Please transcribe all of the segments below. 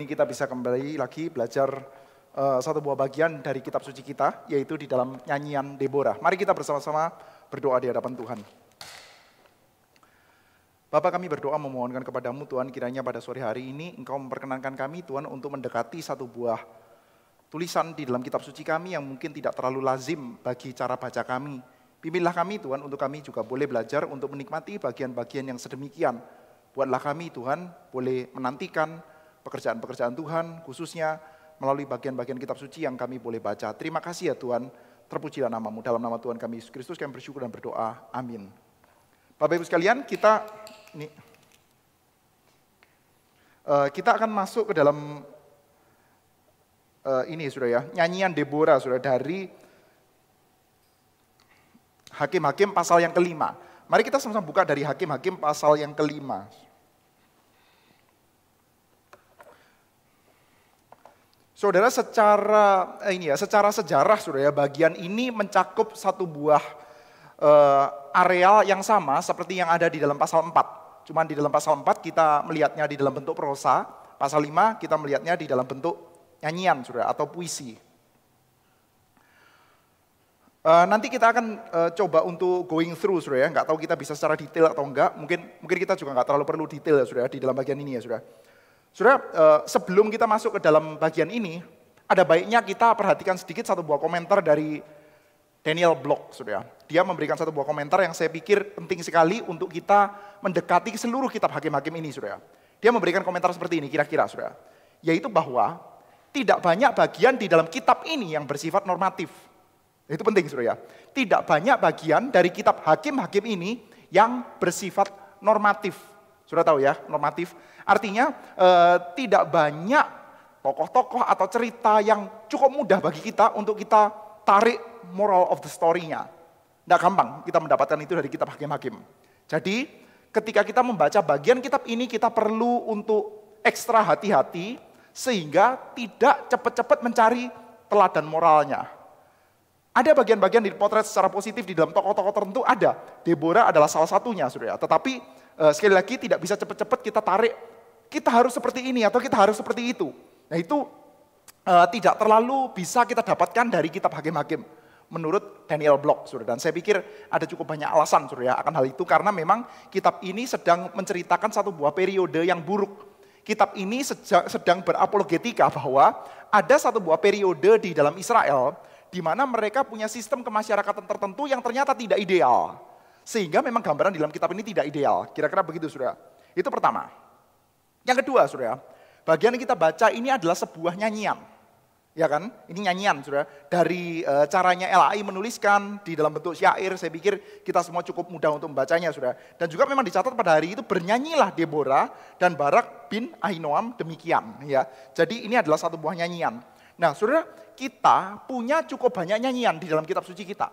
ini kita bisa kembali lagi belajar uh, satu buah bagian dari kitab suci kita, yaitu di dalam nyanyian Deborah. Mari kita bersama-sama berdoa di hadapan Tuhan. Bapak kami berdoa memohonkan kepadamu Tuhan kiranya pada sore hari ini Engkau memperkenankan kami Tuhan untuk mendekati satu buah tulisan di dalam kitab suci kami yang mungkin tidak terlalu lazim bagi cara baca kami. Pimpinlah kami Tuhan untuk kami juga boleh belajar untuk menikmati bagian-bagian yang sedemikian. Buatlah kami Tuhan boleh menantikan pekerjaan-pekerjaan Tuhan, khususnya melalui bagian-bagian kitab suci yang kami boleh baca. Terima kasih ya Tuhan, terpujilah namamu. Dalam nama Tuhan kami Yesus Kristus kami bersyukur dan berdoa. Amin. Bapak Ibu sekalian, kita ini, uh, eh, kita akan masuk ke dalam uh, ini ya sudah ya, nyanyian Deborah sudah dari Hakim-hakim pasal yang kelima. Mari kita sama-sama buka dari Hakim-hakim pasal yang kelima. Saudara secara eh, ini ya, secara sejarah Saudara ya, bagian ini mencakup satu buah uh, areal yang sama seperti yang ada di dalam pasal 4. Cuman di dalam pasal 4 kita melihatnya di dalam bentuk prosa, pasal 5 kita melihatnya di dalam bentuk nyanyian Saudara atau puisi. Uh, nanti kita akan uh, coba untuk going through saudara, ya, nggak tahu kita bisa secara detail atau enggak, mungkin mungkin kita juga nggak terlalu perlu detail ya saudara di dalam bagian ini ya saudara. Sudah eh, sebelum kita masuk ke dalam bagian ini, ada baiknya kita perhatikan sedikit satu buah komentar dari Daniel Block, sudah. Dia memberikan satu buah komentar yang saya pikir penting sekali untuk kita mendekati seluruh kitab hakim-hakim ini, sudah. Dia memberikan komentar seperti ini kira-kira, sudah. Yaitu bahwa tidak banyak bagian di dalam kitab ini yang bersifat normatif. Itu penting, sudah. Ya. Tidak banyak bagian dari kitab hakim-hakim ini yang bersifat normatif. Sudah tahu ya, normatif. Artinya eh, tidak banyak tokoh-tokoh atau cerita yang cukup mudah bagi kita untuk kita tarik moral of the story-nya. Tidak gampang kita mendapatkan itu dari kitab hakim-hakim. Jadi ketika kita membaca bagian kitab ini kita perlu untuk ekstra hati-hati sehingga tidak cepat-cepat mencari teladan moralnya. Ada bagian-bagian dipotret secara positif di dalam tokoh-tokoh tertentu ada. Deborah adalah salah satunya, saudara. Tetapi Eh, sekali lagi tidak bisa cepat-cepat kita tarik, kita harus seperti ini atau kita harus seperti itu. Nah itu uh, tidak terlalu bisa kita dapatkan dari kitab hakim-hakim menurut Daniel Block, sudah Dan saya pikir ada cukup banyak alasan, sudah ya, akan hal itu karena memang kitab ini sedang menceritakan satu buah periode yang buruk. Kitab ini sedang berapologetika bahwa ada satu buah periode di dalam Israel di mana mereka punya sistem kemasyarakatan tertentu yang ternyata tidak ideal. Sehingga memang gambaran di dalam kitab ini tidak ideal. Kira-kira begitu, sudah Itu pertama. Yang kedua, sudah Bagian yang kita baca ini adalah sebuah nyanyian. Ya kan? Ini nyanyian, sudah Dari e, caranya LAI menuliskan di dalam bentuk syair, saya pikir kita semua cukup mudah untuk membacanya, sudah Dan juga memang dicatat pada hari itu bernyanyilah Deborah dan Barak bin Ahinoam demikian. ya. Jadi ini adalah satu buah nyanyian. Nah, saudara, kita punya cukup banyak nyanyian di dalam kitab suci kita.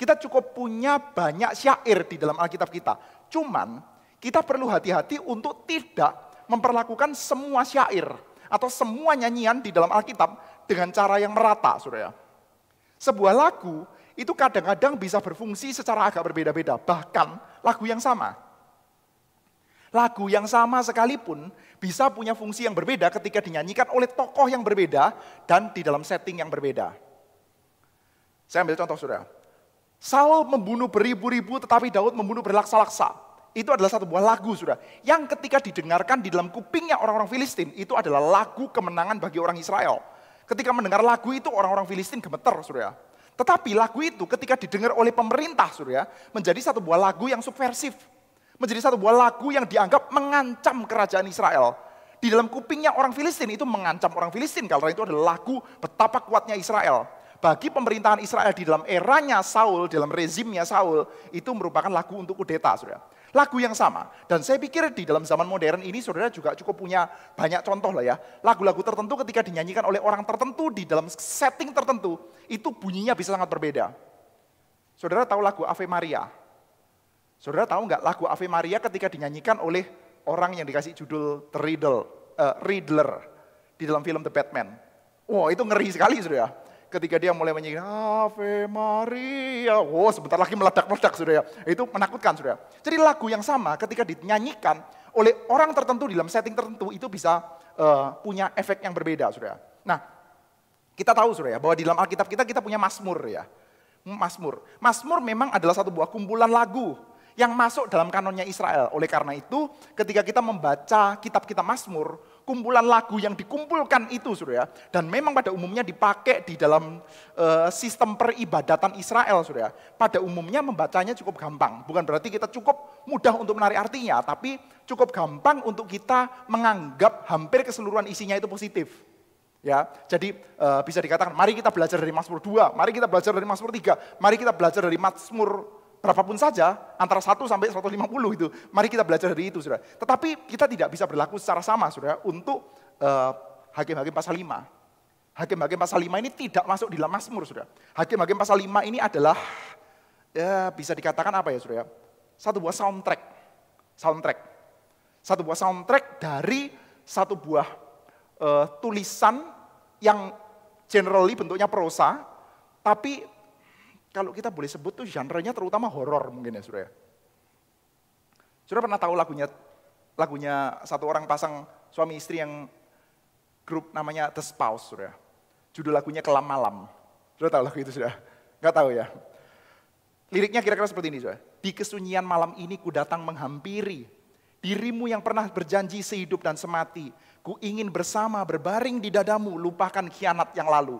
Kita cukup punya banyak syair di dalam Alkitab kita. Cuman kita perlu hati-hati untuk tidak memperlakukan semua syair atau semua nyanyian di dalam Alkitab dengan cara yang merata, Saudara. Sebuah lagu itu kadang-kadang bisa berfungsi secara agak berbeda-beda, bahkan lagu yang sama. Lagu yang sama sekalipun bisa punya fungsi yang berbeda ketika dinyanyikan oleh tokoh yang berbeda dan di dalam setting yang berbeda. Saya ambil contoh saudara. Saul membunuh beribu-ribu tetapi Daud membunuh berlaksa-laksa. Itu adalah satu buah lagu sudah. Yang ketika didengarkan di dalam kupingnya orang-orang Filistin itu adalah lagu kemenangan bagi orang Israel. Ketika mendengar lagu itu orang-orang Filistin gemeter sudah. Tetapi lagu itu ketika didengar oleh pemerintah sudah menjadi satu buah lagu yang subversif. Menjadi satu buah lagu yang dianggap mengancam kerajaan Israel. Di dalam kupingnya orang Filistin itu mengancam orang Filistin karena itu adalah lagu betapa kuatnya Israel bagi pemerintahan Israel di dalam eranya Saul, dalam rezimnya Saul, itu merupakan lagu untuk kudeta, saudara. Lagu yang sama. Dan saya pikir di dalam zaman modern ini saudara juga cukup punya banyak contoh lah ya. Lagu-lagu tertentu ketika dinyanyikan oleh orang tertentu di dalam setting tertentu, itu bunyinya bisa sangat berbeda. Saudara tahu lagu Ave Maria? Saudara tahu nggak lagu Ave Maria ketika dinyanyikan oleh orang yang dikasih judul The Riddle, uh, Riddler di dalam film The Batman. Wah wow, itu ngeri sekali saudara ketika dia mulai menyanyi Ave Maria, oh sebentar lagi meledak ledak sudah ya. Itu menakutkan sudah. Ya. Jadi lagu yang sama ketika dinyanyikan oleh orang tertentu di dalam setting tertentu itu bisa uh, punya efek yang berbeda sudah. Ya. Nah, kita tahu sudah ya bahwa di dalam Alkitab kita kita punya Mazmur ya. Mazmur. Mazmur memang adalah satu buah kumpulan lagu yang masuk dalam kanonnya Israel. Oleh karena itu, ketika kita membaca kitab-kitab Mazmur, kumpulan lagu yang dikumpulkan itu Saudara ya. Dan memang pada umumnya dipakai di dalam uh, sistem peribadatan Israel Saudara ya. Pada umumnya membacanya cukup gampang. Bukan berarti kita cukup mudah untuk menarik artinya, tapi cukup gampang untuk kita menganggap hampir keseluruhan isinya itu positif. Ya, jadi eh, bisa dikatakan mari kita belajar dari Mazmur 2, mari kita belajar dari Mazmur 3, mari kita belajar dari Mazmur berapapun saja, antara 1 sampai 150 itu. Mari kita belajar dari itu, saudara. Tetapi kita tidak bisa berlaku secara sama, saudara, untuk hakim-hakim uh, eh, pasal 5. Hakim-hakim pasal 5 ini tidak masuk di dalam Mazmur, saudara. Hakim-hakim pasal 5 ini adalah, ya, bisa dikatakan apa ya, saudara? Satu buah soundtrack. Soundtrack. Satu buah soundtrack dari satu buah uh, tulisan yang generally bentuknya prosa, tapi kalau kita boleh sebut tuh genre-nya terutama horor mungkin ya Surya. Surya pernah tahu lagunya lagunya satu orang pasang suami istri yang grup namanya The Spouse Surya. Judul lagunya Kelam Malam. Surya tahu lagu itu sudah? Gak tahu ya. Liriknya kira-kira seperti ini Surya. Di kesunyian malam ini ku datang menghampiri dirimu yang pernah berjanji sehidup dan semati. Ku ingin bersama berbaring di dadamu lupakan kianat yang lalu.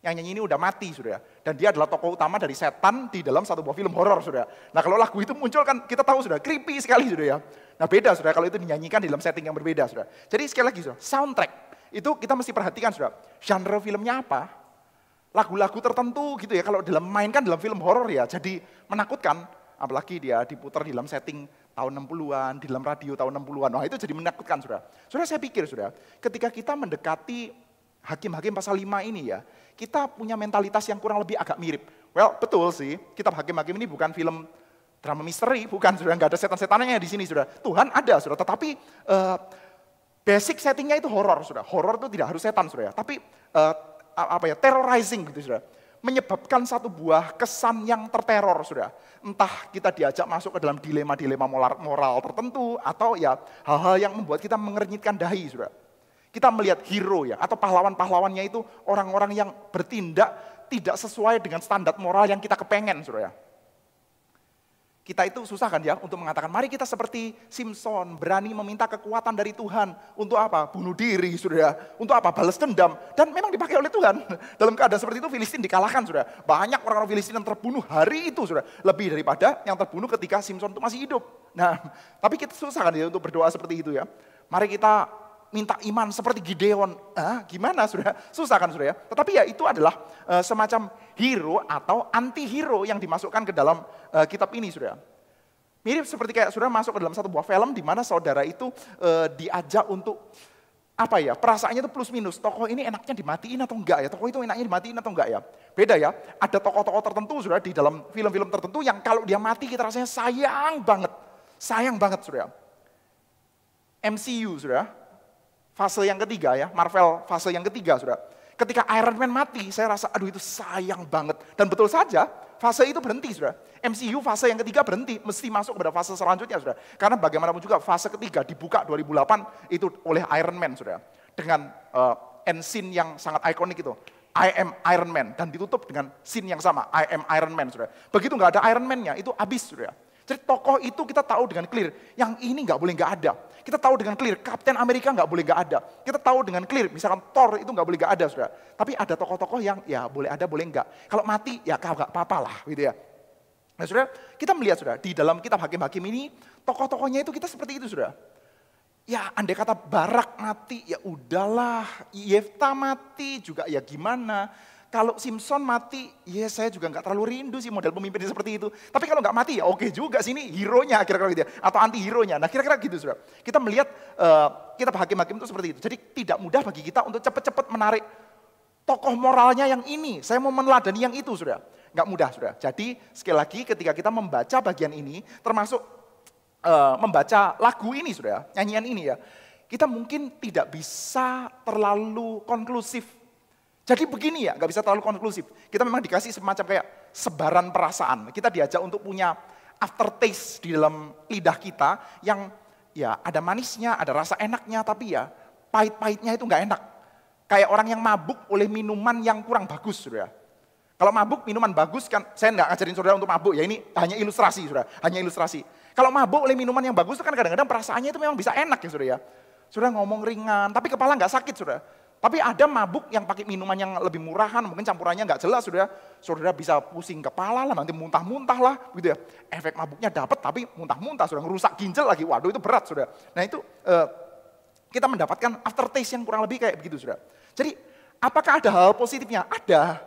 Yang nyanyi ini udah mati Surya dan dia adalah tokoh utama dari setan di dalam satu buah film horor, sudah. Nah kalau lagu itu muncul kan kita tahu sudah creepy sekali sudah ya. Nah beda sudah kalau itu dinyanyikan di dalam setting yang berbeda sudah. Jadi sekali lagi sudah soundtrack itu kita mesti perhatikan sudah. Genre filmnya apa? Lagu-lagu tertentu gitu ya. Kalau dalam mainkan dalam film horor ya jadi menakutkan. Apalagi dia diputar di dalam setting tahun 60-an, di dalam radio tahun 60-an. Wah itu jadi menakutkan sudah. Sudah saya pikir sudah, ketika kita mendekati Hakim-hakim pasal 5 ini ya, kita punya mentalitas yang kurang lebih agak mirip. Well, betul sih, kitab hakim-hakim ini bukan film drama misteri, bukan sudah nggak ada setan-setannya di sini sudah. Tuhan ada sudah, tetapi uh, basic settingnya itu horor sudah. Horor itu tidak harus setan sudah ya, tapi uh, apa ya, terrorizing gitu sudah menyebabkan satu buah kesan yang terteror sudah. Entah kita diajak masuk ke dalam dilema-dilema moral, moral tertentu atau ya hal-hal yang membuat kita mengernyitkan dahi sudah. Kita melihat hero ya, atau pahlawan-pahlawannya itu orang-orang yang bertindak tidak sesuai dengan standar moral yang kita kepengen, ya. Kita itu susah kan ya untuk mengatakan, mari kita seperti Simpson, berani meminta kekuatan dari Tuhan. Untuk apa? Bunuh diri, ya. Untuk apa? Balas dendam. Dan memang dipakai oleh Tuhan. Dalam keadaan seperti itu, Filistin dikalahkan, sudah. Banyak orang-orang Filistin yang terbunuh hari itu, sudah. Lebih daripada yang terbunuh ketika Simpson itu masih hidup. Nah, tapi kita susah kan ya untuk berdoa seperti itu ya. Mari kita minta iman seperti Gideon. Ah, gimana sudah? Susah kan sudah ya? Tetapi ya itu adalah uh, semacam hero atau anti-hero yang dimasukkan ke dalam uh, kitab ini sudah. Ya? Mirip seperti kayak sudah masuk ke dalam satu buah film di mana saudara itu uh, diajak untuk apa ya perasaannya itu plus minus tokoh ini enaknya dimatiin atau enggak ya tokoh itu enaknya dimatiin atau enggak ya beda ya ada tokoh-tokoh tertentu sudah di dalam film-film tertentu yang kalau dia mati kita rasanya sayang banget sayang banget sudah ya? MCU sudah ya? fase yang ketiga ya, Marvel fase yang ketiga sudah. Ketika Iron Man mati, saya rasa aduh itu sayang banget. Dan betul saja, fase itu berhenti sudah. MCU fase yang ketiga berhenti, mesti masuk pada fase selanjutnya sudah. Karena bagaimanapun juga fase ketiga dibuka 2008 itu oleh Iron Man sudah. Dengan uh, end scene yang sangat ikonik itu. I am Iron Man dan ditutup dengan scene yang sama, I am Iron Man sudah. Begitu nggak ada Iron Man-nya itu habis sudah. Jadi tokoh itu kita tahu dengan clear, yang ini nggak boleh nggak ada. Kita tahu dengan clear, Kapten Amerika nggak boleh nggak ada. Kita tahu dengan clear, misalkan Thor itu nggak boleh nggak ada, saudara. Tapi ada tokoh-tokoh yang ya boleh ada, boleh nggak. Kalau mati ya nggak apa-apa lah, gitu ya. Nah saudara, kita melihat saudara, di dalam kitab Hakim-Hakim ini, tokoh-tokohnya itu kita seperti itu saudara. Ya andai kata Barak mati, ya udahlah. Yefta mati juga ya gimana. Kalau Simpson mati, ya saya juga nggak terlalu rindu sih model pemimpin seperti itu. Tapi kalau nggak mati ya oke juga sih ini hero-nya kira-kira gitu ya. Atau anti-hero-nya. Nah kira-kira gitu sudah. Kita melihat uh, eh, kita hakim-hakim itu seperti itu. Jadi tidak mudah bagi kita untuk cepat-cepat menarik tokoh moralnya yang ini. Saya mau meneladani yang itu sudah. Nggak mudah sudah. Jadi sekali lagi ketika kita membaca bagian ini termasuk uh, membaca lagu ini sudah, nyanyian ini ya. Kita mungkin tidak bisa terlalu konklusif jadi begini ya, nggak bisa terlalu konklusif. Kita memang dikasih semacam kayak sebaran perasaan. Kita diajak untuk punya aftertaste di dalam lidah kita yang ya ada manisnya, ada rasa enaknya, tapi ya pahit-pahitnya itu nggak enak. Kayak orang yang mabuk oleh minuman yang kurang bagus, sudah. Kalau mabuk minuman bagus kan, saya nggak ngajarin saudara untuk mabuk ya ini hanya ilustrasi, sudah, hanya ilustrasi. Kalau mabuk oleh minuman yang bagus itu kan kadang-kadang perasaannya itu memang bisa enak ya, sudah ya. Sudah ngomong ringan, tapi kepala nggak sakit, sudah. Tapi ada mabuk yang pakai minuman yang lebih murahan, mungkin campurannya nggak jelas, sudah, Saudara bisa pusing kepala lah, nanti muntah-muntah lah, gitu ya. Efek mabuknya dapat, tapi muntah-muntah, saudara. Ngerusak ginjal lagi, waduh itu berat, sudah. Nah itu eh, kita mendapatkan aftertaste yang kurang lebih kayak begitu, sudah. Jadi apakah ada hal positifnya? Ada.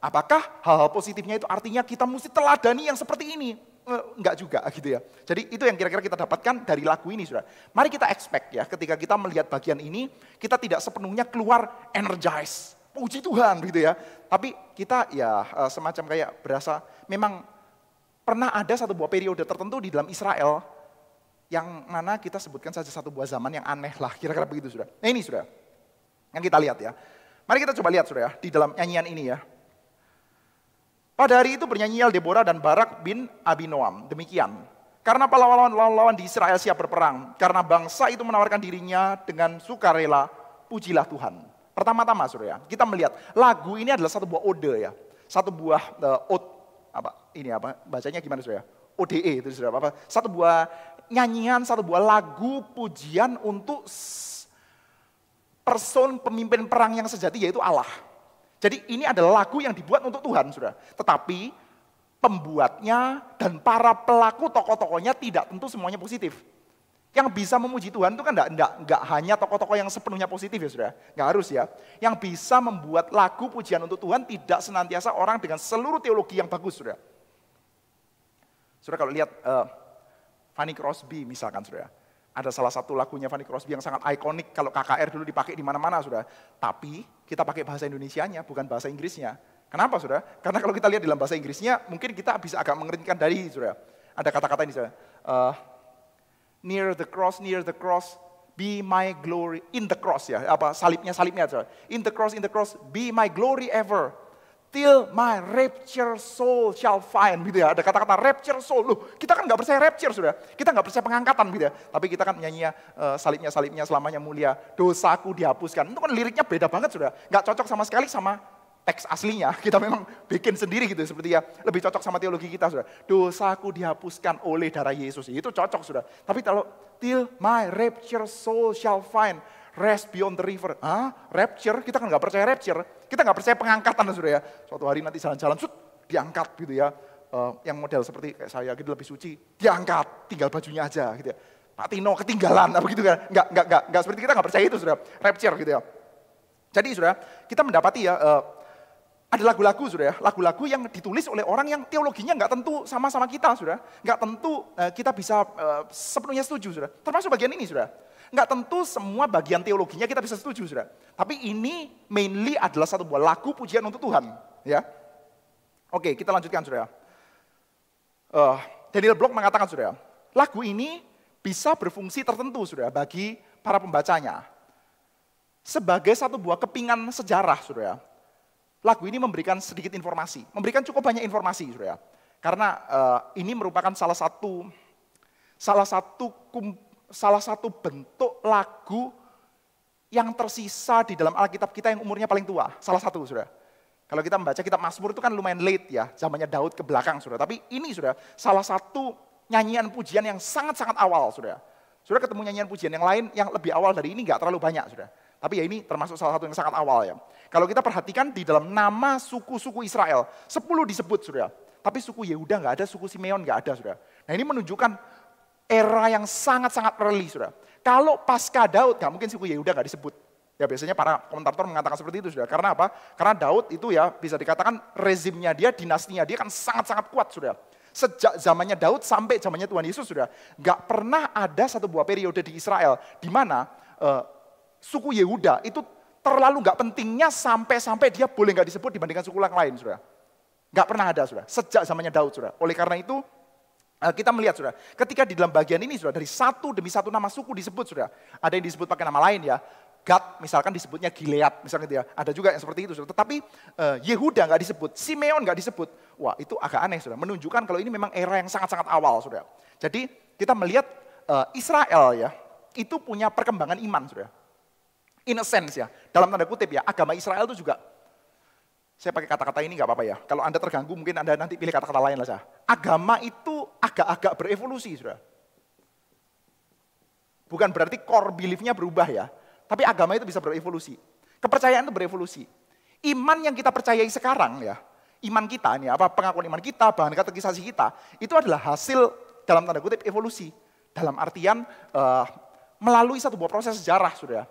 Apakah hal-hal positifnya itu artinya kita mesti teladani yang seperti ini? enggak juga gitu ya. Jadi itu yang kira-kira kita dapatkan dari lagu ini sudah. Mari kita expect ya ketika kita melihat bagian ini, kita tidak sepenuhnya keluar energize. Puji Tuhan gitu ya. Tapi kita ya eh, semacam kayak berasa memang pernah ada satu buah periode tertentu di dalam Israel yang mana kita sebutkan saja satu buah zaman yang aneh lah kira-kira begitu sudah. Nah ini sudah yang kita lihat ya. Mari kita coba lihat sudah ya di dalam nyanyian ini ya. Pada hari itu bernyanyial Deborah dan Barak bin Abinoam. Demikian. Karena pahlawan-pahlawan di Israel siap berperang. Karena bangsa itu menawarkan dirinya dengan sukarela. Pujilah Tuhan. Pertama-tama surya. kita melihat lagu ini adalah satu buah ode ya. Satu buah uh, eh, ode. apa ini apa bacanya gimana surya? ODE itu surya. apa? Satu buah nyanyian, satu buah lagu pujian untuk person pemimpin perang yang sejati yaitu Allah. Jadi ini adalah lagu yang dibuat untuk Tuhan, sudah. Tetapi pembuatnya dan para pelaku tokoh-tokohnya tidak tentu semuanya positif. Yang bisa memuji Tuhan itu kan enggak, enggak, enggak hanya tokoh-tokoh yang sepenuhnya positif ya sudah. Enggak harus ya. Yang bisa membuat lagu pujian untuk Tuhan tidak senantiasa orang dengan seluruh teologi yang bagus sudah. Sudah kalau lihat uh, Fanny Crosby misalkan sudah. Ada salah satu lagunya Fanny Crosby yang sangat ikonik kalau KKR dulu dipakai di mana-mana sudah. Tapi kita pakai bahasa Indonesianya bukan bahasa Inggrisnya. Kenapa sudah? Karena kalau kita lihat dalam bahasa Inggrisnya mungkin kita bisa agak mengerikan dari sudah. Ada kata-kata ini sudah. Uh, near the cross, near the cross, be my glory in the cross ya apa salibnya salibnya in the cross in the cross be my glory ever Till my rapture soul shall find. Gitu ya, ada kata-kata rapture soul. Loh, kita kan nggak percaya rapture sudah. Kita nggak percaya pengangkatan gitu ya. Tapi kita kan nyanyi- uh, ya, eh, salibnya salibnya selamanya mulia. Dosaku dihapuskan. Itu kan liriknya beda banget sudah. Nggak cocok sama sekali sama teks aslinya. Kita memang bikin sendiri gitu ya, seperti ya. Lebih cocok sama teologi kita sudah. Dosaku dihapuskan oleh darah Yesus. Itu cocok sudah. Tapi kalau till my rapture soul shall find. Rest beyond the river. Ah, rapture? Kita kan nggak percaya rapture. Kita nggak percaya pengangkatan, ya, sudah ya. Suatu hari nanti jalan-jalan, sud, diangkat gitu ya. Uh, yang model seperti kayak saya gitu lebih suci, diangkat, tinggal bajunya aja gitu ya. Pak ketinggalan apa gitu kan. Nggak, nggak, nggak, nggak seperti kita nggak percaya itu sudah rapture gitu ya. Jadi sudah kita mendapati ya uh, ada lagu-lagu sudah ya, lagu-lagu yang ditulis oleh orang yang teologinya nggak tentu sama-sama kita sudah, nggak tentu eh, kita bisa uh, sepenuhnya setuju sudah. Termasuk bagian ini sudah. Enggak tentu semua bagian teologinya kita bisa setuju, sudah. Tapi ini mainly adalah satu buah lagu pujian untuk Tuhan, ya. Oke, kita lanjutkan, sudah. Eh, uh, Daniel Block mengatakan, sudah, lagu ini bisa berfungsi tertentu, sudah, bagi para pembacanya. Sebagai satu buah kepingan sejarah, sudah. Lagu ini memberikan sedikit informasi, memberikan cukup banyak informasi, sudah. Karena uh, ini merupakan salah satu salah satu kumpulan salah satu bentuk lagu yang tersisa di dalam Alkitab kita yang umurnya paling tua. Salah satu, sudah. Kalau kita membaca kitab Mazmur itu kan lumayan late ya, zamannya Daud ke belakang, sudah. Tapi ini, sudah, salah satu nyanyian pujian yang sangat-sangat awal, sudah. Sudah ketemu nyanyian pujian yang lain yang lebih awal dari ini nggak terlalu banyak, sudah. Tapi ya ini termasuk salah satu yang sangat awal ya. Kalau kita perhatikan di dalam nama suku-suku Israel, sepuluh disebut, sudah. Tapi suku Yehuda nggak ada, suku Simeon nggak ada, sudah. Nah ini menunjukkan era yang sangat-sangat early, sudah. Kalau pasca Daud, gak mungkin suku oh, Yehuda ya gak disebut. Ya biasanya para komentator mengatakan seperti itu sudah. Karena apa? Karena Daud itu ya bisa dikatakan rezimnya dia, dinastinya dia kan sangat-sangat kuat sudah. Sejak zamannya Daud sampai zamannya Tuhan Yesus sudah. Gak pernah ada satu buah periode di Israel di mana uh, suku Yehuda itu terlalu gak pentingnya sampai-sampai dia boleh gak disebut dibandingkan suku yang lain sudah. Gak pernah ada sudah. Sejak zamannya Daud sudah. Oleh karena itu Eh, kita melihat sudah, ketika di dalam bagian ini sudah dari satu demi satu nama suku disebut sudah. Ada yang disebut pakai nama lain ya. Gad misalkan disebutnya Gilead misalnya gitu ya. Ada juga yang seperti itu sudah. Tetapi uh, Yehuda nggak disebut, Simeon nggak disebut. Wah itu agak aneh sudah. Menunjukkan kalau ini memang era yang sangat-sangat awal sudah. Jadi kita melihat uh, Israel ya itu punya perkembangan iman sudah. In a sense ya, dalam tanda kutip ya, agama Israel itu juga saya pakai kata-kata ini nggak apa-apa ya. Kalau Anda terganggu mungkin Anda nanti pilih kata-kata lain lah. saya Agama itu agak-agak berevolusi, sudah, Bukan berarti core beliefnya berubah ya, tapi agama itu bisa berevolusi. Kepercayaan itu berevolusi. Iman yang kita percayai sekarang ya, iman kita ini apa pengakuan iman kita, bahan kategorisasi kita, itu adalah hasil dalam tanda kutip evolusi. Dalam artian uh, melalui satu buah proses sejarah, sudah,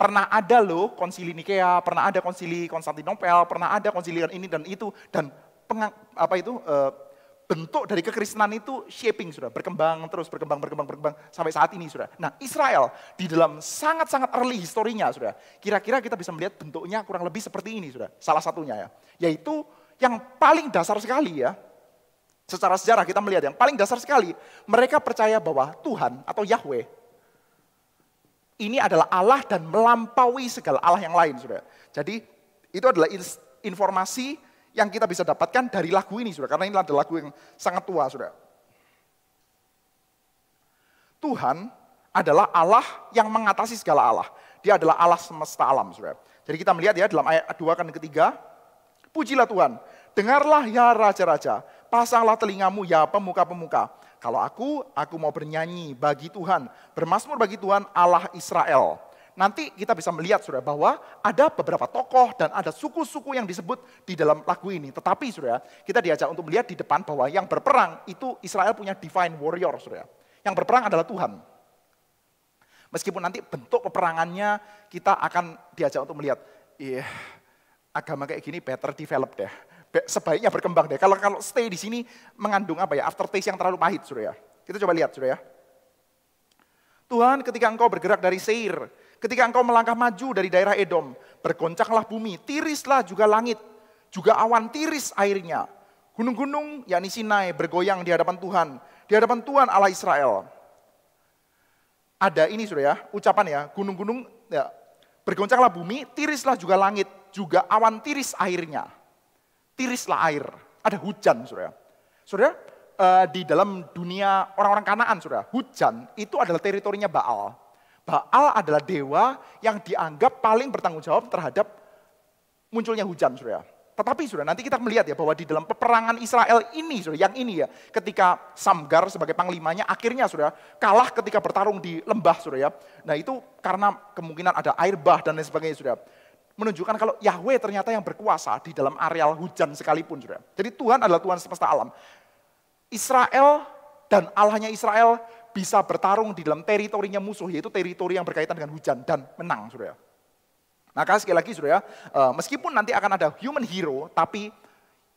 pernah ada loh konsili Nikea, pernah ada konsili Konstantinopel, pernah ada konsili ini dan itu dan apa itu eh, bentuk dari kekristenan itu shaping sudah berkembang terus berkembang berkembang berkembang sampai saat ini sudah. Nah Israel di dalam sangat-sangat early historinya sudah. Kira-kira kita bisa melihat bentuknya kurang lebih seperti ini sudah. Salah satunya ya, yaitu yang paling dasar sekali ya. Secara sejarah kita melihat yang paling dasar sekali mereka percaya bahwa Tuhan atau Yahweh ini adalah Allah dan melampaui segala Allah yang lain sudah. Jadi itu adalah informasi yang kita bisa dapatkan dari lagu ini, sudah Karena ini adalah lagu yang sangat tua, sudah Tuhan adalah Allah yang mengatasi segala Allah. Dia adalah Allah semesta alam, sudah Jadi kita melihat ya dalam ayat 2 dan ketiga, Pujilah Tuhan, dengarlah ya raja-raja, pasanglah telingamu ya pemuka-pemuka. Kalau aku, aku mau bernyanyi bagi Tuhan, bermasmur bagi Tuhan Allah Israel. Nanti kita bisa melihat sudah, bahwa ada beberapa tokoh dan ada suku-suku yang disebut di dalam lagu ini. Tetapi sudah, kita diajak untuk melihat di depan bahwa yang berperang itu Israel punya divine warrior sudah. Yang berperang adalah Tuhan. Meskipun nanti bentuk peperangannya kita akan diajak untuk melihat, iya agama kayak gini better develop deh. Sebaiknya berkembang deh. Kalau kalau stay di sini mengandung apa ya? after taste yang terlalu pahit sudah. Kita coba lihat sudah. Ya. Tuhan ketika engkau bergerak dari Seir, Ketika engkau melangkah maju dari daerah Edom, bergoncanglah bumi, tirislah juga langit, juga awan tiris airnya. Gunung-gunung, yakni Sinai, bergoyang di hadapan Tuhan, di hadapan Tuhan Allah Israel. Ada ini sudah ya, ucapan ya, gunung-gunung, ya, bergoncanglah bumi, tirislah juga langit, juga awan tiris airnya. Tirislah air, ada hujan sudah ya. Sudah, ya, eh, di dalam dunia orang-orang Kanaan, sudah ya, hujan itu adalah teritorinya Baal. Baal adalah dewa yang dianggap paling bertanggung jawab terhadap munculnya hujan, saudara. Tetapi sudah, nanti kita melihat ya bahwa di dalam peperangan Israel ini, sudah, yang ini ya, ketika Samgar sebagai panglimanya akhirnya sudah kalah ketika bertarung di lembah, sudah. ya. Nah itu karena kemungkinan ada air bah dan lain sebagainya, sudah. Menunjukkan kalau Yahweh ternyata yang berkuasa di dalam areal hujan sekalipun, sudah. Jadi Tuhan adalah Tuhan semesta alam. Israel dan Allahnya Israel bisa bertarung di dalam teritorinya musuh, yaitu teritori yang berkaitan dengan hujan dan menang, saudara. Maka nah, sekali lagi, saudara, eh, meskipun nanti akan ada human hero, tapi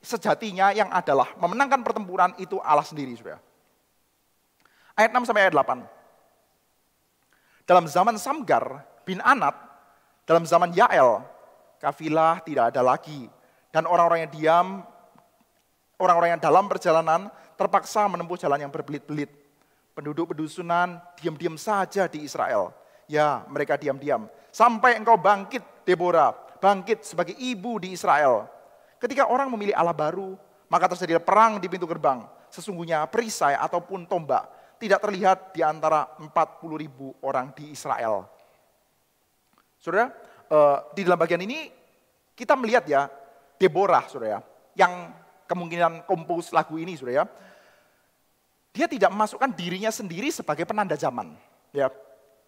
sejatinya yang adalah memenangkan pertempuran itu Allah sendiri, saudara. Ayat 6 sampai ayat 8. Dalam zaman Samgar bin Anat, dalam zaman Yael, kafilah tidak ada lagi. Dan orang-orang yang diam, orang-orang yang dalam perjalanan terpaksa menempuh jalan yang berbelit-belit Penduduk pedusunan diam-diam saja di Israel. Ya, mereka diam-diam. Sampai engkau bangkit, Deborah. Bangkit sebagai ibu di Israel. Ketika orang memilih Allah baru, maka terjadi perang di pintu gerbang. Sesungguhnya perisai ataupun tombak tidak terlihat di antara 40 ribu orang di Israel. Saudara, eh, di dalam bagian ini kita melihat ya, Deborah, saudara ya, yang kemungkinan kompos lagu ini, saudara ya. Dia tidak memasukkan dirinya sendiri sebagai penanda zaman. Ya,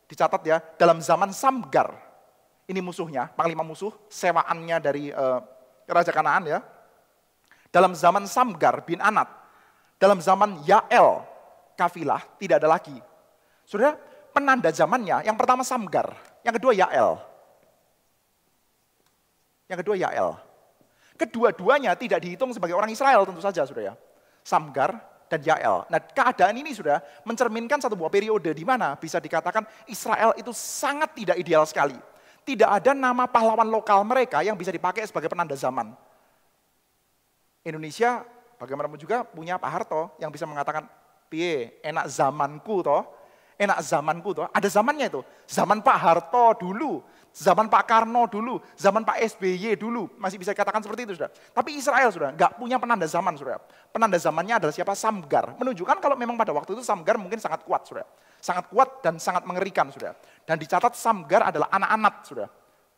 dicatat ya, dalam zaman Samgar, ini musuhnya, panglima musuh, sewaannya dari uh, Raja Kanaan ya. Dalam zaman Samgar bin Anat, dalam zaman Yael, kafilah tidak ada lagi. Sudah penanda zamannya, yang pertama Samgar, yang kedua Yael. Yang kedua Yael. Kedua-duanya tidak dihitung sebagai orang Israel tentu saja sudah ya. Samgar dan Yael. Nah keadaan ini sudah mencerminkan satu buah periode di mana bisa dikatakan Israel itu sangat tidak ideal sekali. Tidak ada nama pahlawan lokal mereka yang bisa dipakai sebagai penanda zaman. Indonesia bagaimanapun juga punya Pak Harto yang bisa mengatakan, piye enak zamanku toh, enak zamanku toh, ada zamannya itu. Zaman Pak Harto dulu, Zaman Pak Karno dulu, zaman Pak SBY dulu, masih bisa dikatakan seperti itu sudah. Tapi Israel sudah nggak punya penanda zaman sudah. Penanda zamannya adalah siapa? Samgar. Menunjukkan kalau memang pada waktu itu Samgar mungkin sangat kuat sudah. Sangat kuat dan sangat mengerikan sudah. Dan dicatat Samgar adalah anak-anak sudah.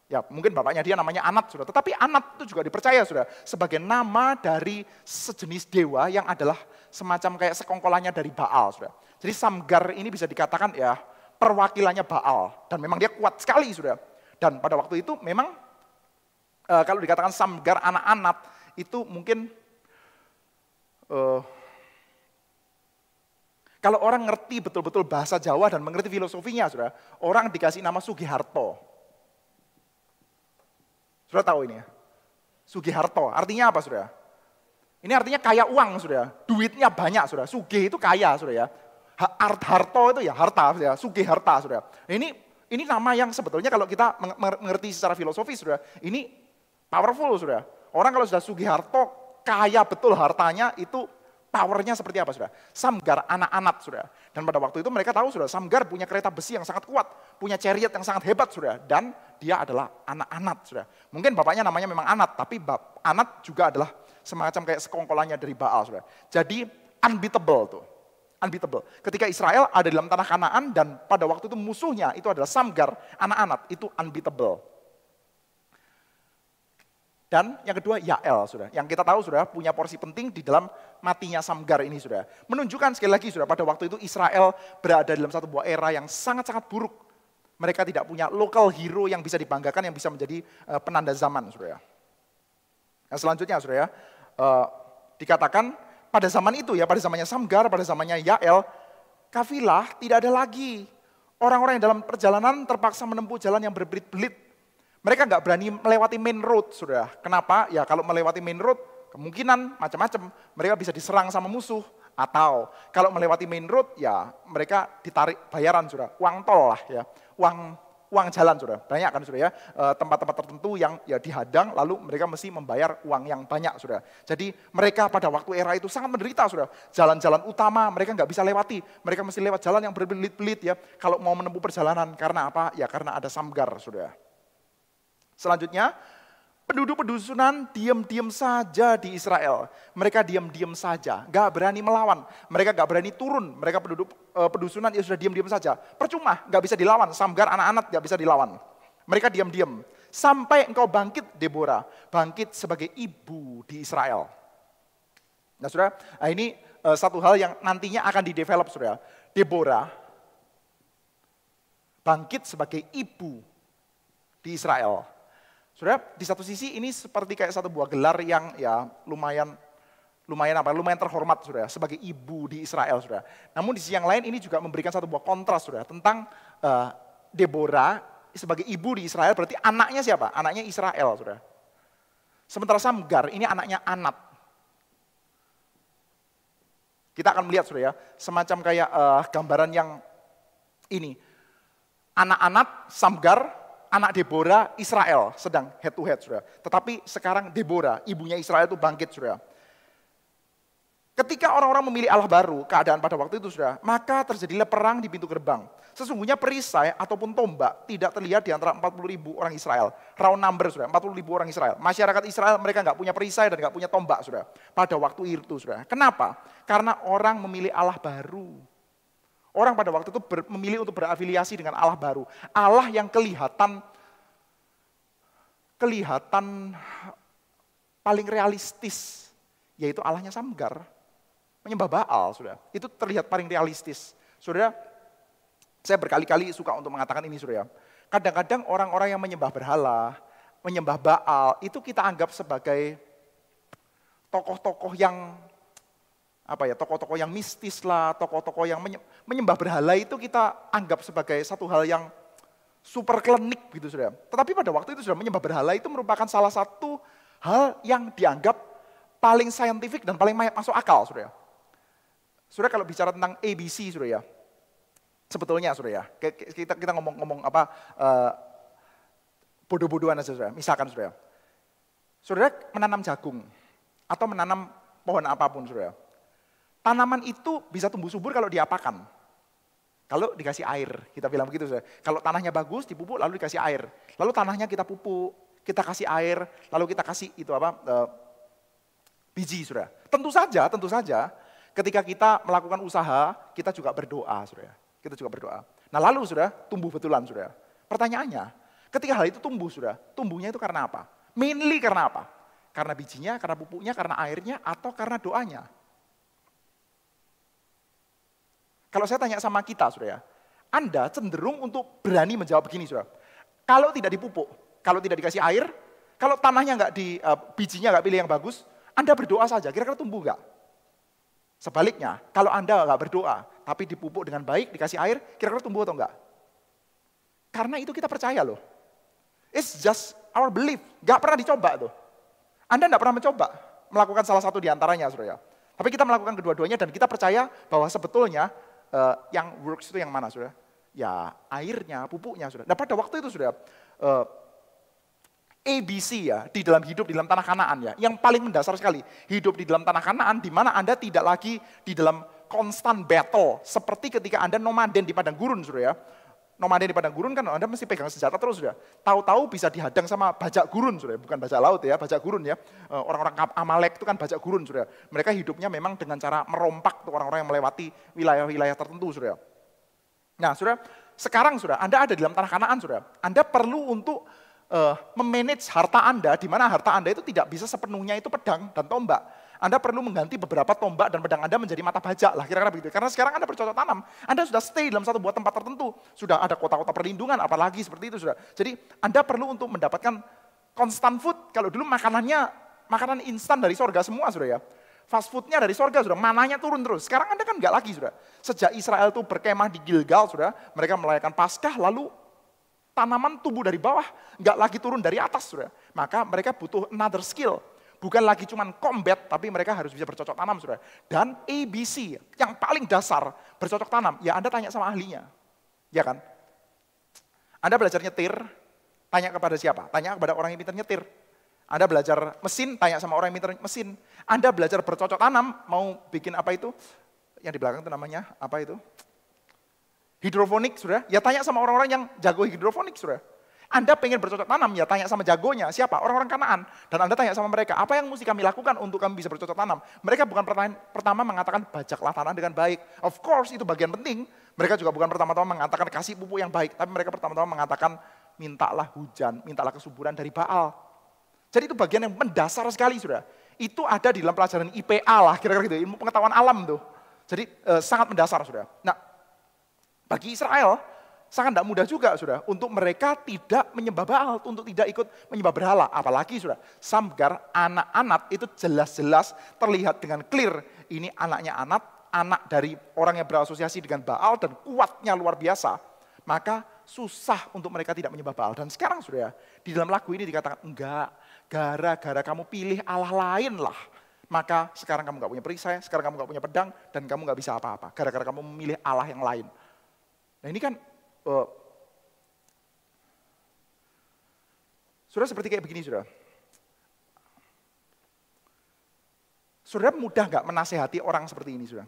Ya mungkin bapaknya dia namanya Anat sudah. Tetapi Anat itu juga dipercaya sudah. Sebagai nama dari sejenis dewa yang adalah semacam kayak sekongkolannya dari Baal sudah. Jadi Samgar ini bisa dikatakan ya perwakilannya Baal. Dan memang dia kuat sekali sudah dan pada waktu itu memang e, kalau dikatakan samgar anak-anak itu mungkin e, kalau orang ngerti betul-betul bahasa Jawa dan mengerti filosofinya, sudah orang dikasih nama Sugiharto. Sudah tahu ini ya? Sugiharto, artinya apa sudah? Ini artinya kaya uang sudah, duitnya banyak sudah. Sugih itu kaya sudah ya. Art harto itu ya harta sudah, sugih harta sudah. Ini ini nama yang sebetulnya kalau kita mengerti secara filosofi sudah, ini powerful sudah. Orang kalau sudah Sugiharto kaya betul hartanya itu powernya seperti apa sudah. Samgar anak-anak sudah. Dan pada waktu itu mereka tahu sudah Samgar punya kereta besi yang sangat kuat, punya chariot yang sangat hebat sudah. Dan dia adalah anak-anak sudah. Mungkin bapaknya namanya memang anak tapi anak Anat juga adalah semacam kayak sekongkolannya dari Baal sudah. Jadi unbeatable tuh Unbeatable. Ketika Israel ada dalam tanah Kanaan dan pada waktu itu musuhnya itu adalah Samgar, anak-anak, itu unbeatable. Dan yang kedua Yael sudah, yang kita tahu sudah punya porsi penting di dalam matinya Samgar ini sudah. Menunjukkan sekali lagi sudah pada waktu itu Israel berada dalam satu buah era yang sangat-sangat buruk. Mereka tidak punya local hero yang bisa dibanggakan yang bisa menjadi eh, penanda zaman sudah. Ya. Yang selanjutnya sudah ya, eh, dikatakan pada zaman itu ya, pada zamannya Samgar, pada zamannya Yael, kafilah tidak ada lagi. Orang-orang yang dalam perjalanan terpaksa menempuh jalan yang berbelit-belit. Mereka nggak berani melewati main road, sudah. Kenapa? Ya kalau melewati main road, kemungkinan macam-macam. Mereka bisa diserang sama musuh. Atau kalau melewati main road, ya mereka ditarik bayaran, sudah. Uang tol lah ya. Uang uang jalan sudah banyak kan sudah ya e, tempat-tempat tertentu yang ya dihadang lalu mereka mesti membayar uang yang banyak sudah jadi mereka pada waktu era itu sangat menderita sudah jalan-jalan utama mereka nggak bisa lewati mereka mesti lewat jalan yang berbelit-belit ya kalau mau menempuh perjalanan karena apa ya karena ada samgar sudah selanjutnya Penduduk pedusunan diam-diam saja di Israel. Mereka diam-diam saja, gak berani melawan. Mereka gak berani turun. Mereka penduduk e, eh, pedusunan ya sudah diam-diam saja. Percuma, gak bisa dilawan. Samgar anak-anak gak bisa dilawan. Mereka diam-diam. Sampai engkau bangkit Deborah, bangkit sebagai ibu di Israel. Nah sudah. nah ini e, satu hal yang nantinya akan didevelop sudah. Deborah bangkit sebagai ibu di Israel Saudara, di satu sisi ini seperti kayak satu buah gelar yang ya lumayan lumayan apa? Lumayan terhormat Saudara sebagai ibu di Israel Saudara. Namun di sisi yang lain ini juga memberikan satu buah kontras Saudara tentang uh, Deborah sebagai ibu di Israel berarti anaknya siapa? Anaknya Israel Saudara. Sementara Samgar ini anaknya Anat. Kita akan melihat Saudara ya, semacam kayak uh, gambaran yang ini. Anak-anak Samgar anak Deborah, Israel sedang head to head, saudara. Tetapi sekarang Deborah, ibunya Israel itu bangkit, saudara. Ketika orang-orang memilih Allah baru, keadaan pada waktu itu sudah, maka terjadilah perang di pintu gerbang. Sesungguhnya perisai ataupun tombak tidak terlihat di antara 40 ribu orang Israel. Round number sudah, 40 ribu orang Israel. Masyarakat Israel mereka nggak punya perisai dan nggak punya tombak sudah. Pada waktu itu sudah. Kenapa? Karena orang memilih Allah baru. Orang pada waktu itu ber, memilih untuk berafiliasi dengan Allah baru. Allah yang kelihatan kelihatan paling realistis, yaitu Allahnya Samgar. Menyembah Baal, sudah. Itu terlihat paling realistis. Saudara, saya berkali-kali suka untuk mengatakan ini, saudara. Ya. Kadang-kadang orang-orang yang menyembah berhala, menyembah Baal, itu kita anggap sebagai tokoh-tokoh yang apa ya tokoh-tokoh yang mistis lah, tokoh-tokoh yang menyembah berhala itu kita anggap sebagai satu hal yang super klinik gitu sudah. Tetapi pada waktu itu sudah menyembah berhala itu merupakan salah satu hal yang dianggap paling saintifik dan paling masuk akal sudah. Sudah kalau bicara tentang ABC sudah ya. Sebetulnya sudah ya. Kita kita ngomong-ngomong apa uh, bodoh-bodohan aja sudah. Misalkan sudah. sudah menanam jagung atau menanam pohon apapun sudah. Tanaman itu bisa tumbuh subur kalau diapakan. Kalau dikasih air, kita bilang begitu. Saudara. Kalau tanahnya bagus, dipupuk lalu dikasih air. Lalu tanahnya kita pupuk, kita kasih air, lalu kita kasih itu apa, E, biji sudah. Tentu saja, tentu saja ketika kita melakukan usaha, kita juga berdoa sudah. Kita juga berdoa. Nah lalu sudah tumbuh betulan sudah. Pertanyaannya, ketika hal itu tumbuh sudah, tumbuhnya itu karena apa? Mainly karena apa? Karena bijinya, karena pupuknya, karena airnya, atau karena doanya? Kalau saya tanya sama kita, saudara, ya, Anda cenderung untuk berani menjawab begini, saudara. Kalau tidak dipupuk, kalau tidak dikasih air, kalau tanahnya nggak di uh, bijinya nggak pilih yang bagus, Anda berdoa saja, kira-kira tumbuh nggak? Sebaliknya, kalau Anda nggak berdoa, tapi dipupuk dengan baik, dikasih air, kira-kira tumbuh atau enggak? Karena itu kita percaya loh. It's just our belief. Gak pernah dicoba tuh. Anda gak pernah mencoba melakukan salah satu diantaranya, antaranya, saudara. Ya. Tapi kita melakukan kedua-duanya dan kita percaya bahwa sebetulnya uh, yang works itu yang mana sudah? Ya airnya, pupuknya sudah. Nah pada waktu itu sudah uh, eh, ABC ya di dalam hidup di dalam tanah Kanaan ya. Yang paling mendasar sekali hidup di dalam tanah Kanaan di mana Anda tidak lagi di dalam konstan battle seperti ketika Anda nomaden di padang gurun sudah ya nomaden di padang gurun kan Anda mesti pegang senjata terus sudah. Tahu-tahu bisa dihadang sama bajak gurun sudah, bukan bajak laut ya, bajak gurun ya. E, orang-orang Amalek itu kan bajak gurun sudah. Mereka hidupnya memang dengan cara merompak tuh orang-orang yang melewati wilayah-wilayah tertentu sudah. Nah, sudah sekarang sudah Anda ada di dalam tanah Kanaan sudah. Anda perlu untuk uh, memanage harta Anda di mana harta Anda itu tidak bisa sepenuhnya itu pedang dan tombak. Anda perlu mengganti beberapa tombak dan pedang Anda menjadi mata bajak lah, kira-kira begitu. Karena sekarang Anda bercocok tanam, Anda sudah stay dalam satu buah tempat tertentu, sudah ada kota-kota perlindungan, apalagi seperti itu sudah. Jadi Anda perlu untuk mendapatkan constant food. Kalau dulu makanannya, makanan instan dari sorga semua sudah ya. Fast foodnya dari sorga sudah, mananya turun terus. Sekarang Anda kan nggak lagi sudah. Sejak Israel itu berkemah di Gilgal sudah, mereka melayakan Paskah lalu tanaman tubuh dari bawah, nggak lagi turun dari atas sudah. Maka mereka butuh another skill, Bukan lagi cuma combat, tapi mereka harus bisa bercocok tanam, saudara. Dan ABC, yang paling dasar bercocok tanam, ya Anda tanya sama ahlinya. Ya kan? Anda belajar nyetir, tanya kepada siapa? Tanya kepada orang yang pintar nyetir. Anda belajar mesin, tanya sama orang yang pintar mesin. Anda belajar bercocok tanam, mau bikin apa itu? Yang di belakang itu namanya, apa itu? Hidroponik, sudah. Ya tanya sama orang-orang yang jago hidroponik, sudah. Anda pengen bercocok tanam, ya tanya sama jagonya, siapa? Orang-orang kanaan. Dan Anda tanya sama mereka, apa yang mesti kami lakukan untuk kami bisa bercocok tanam? Mereka bukan pertama mengatakan bajak tanah dengan baik. Of course, itu bagian penting. Mereka juga bukan pertama-tama mengatakan kasih pupuk yang baik, tapi mereka pertama-tama mengatakan mintalah hujan, mintalah kesuburan dari Baal. Jadi itu bagian yang mendasar sekali, sudah. Itu ada di dalam pelajaran IPA lah, kira-kira gitu, ilmu pengetahuan alam tuh. Jadi eh, sangat mendasar, sudah. Nah, bagi Israel, sangat tidak mudah juga sudah untuk mereka tidak menyembah Baal, untuk tidak ikut menyembah berhala. Apalagi sudah Samgar, anak anak itu jelas-jelas terlihat dengan clear. Ini anaknya anak anak dari orang yang berasosiasi dengan Baal dan kuatnya luar biasa. Maka susah untuk mereka tidak menyembah Baal. Dan sekarang sudah ya, di dalam lagu ini dikatakan, enggak, gara-gara kamu pilih Allah lain lah. Maka sekarang kamu gak punya perisai, sekarang kamu gak punya pedang, dan kamu gak bisa apa-apa. Gara-gara kamu memilih Allah yang lain. Nah ini kan sudah Saudara seperti kayak begini, sudah, Saudara mudah nggak menasehati orang seperti ini, sudah?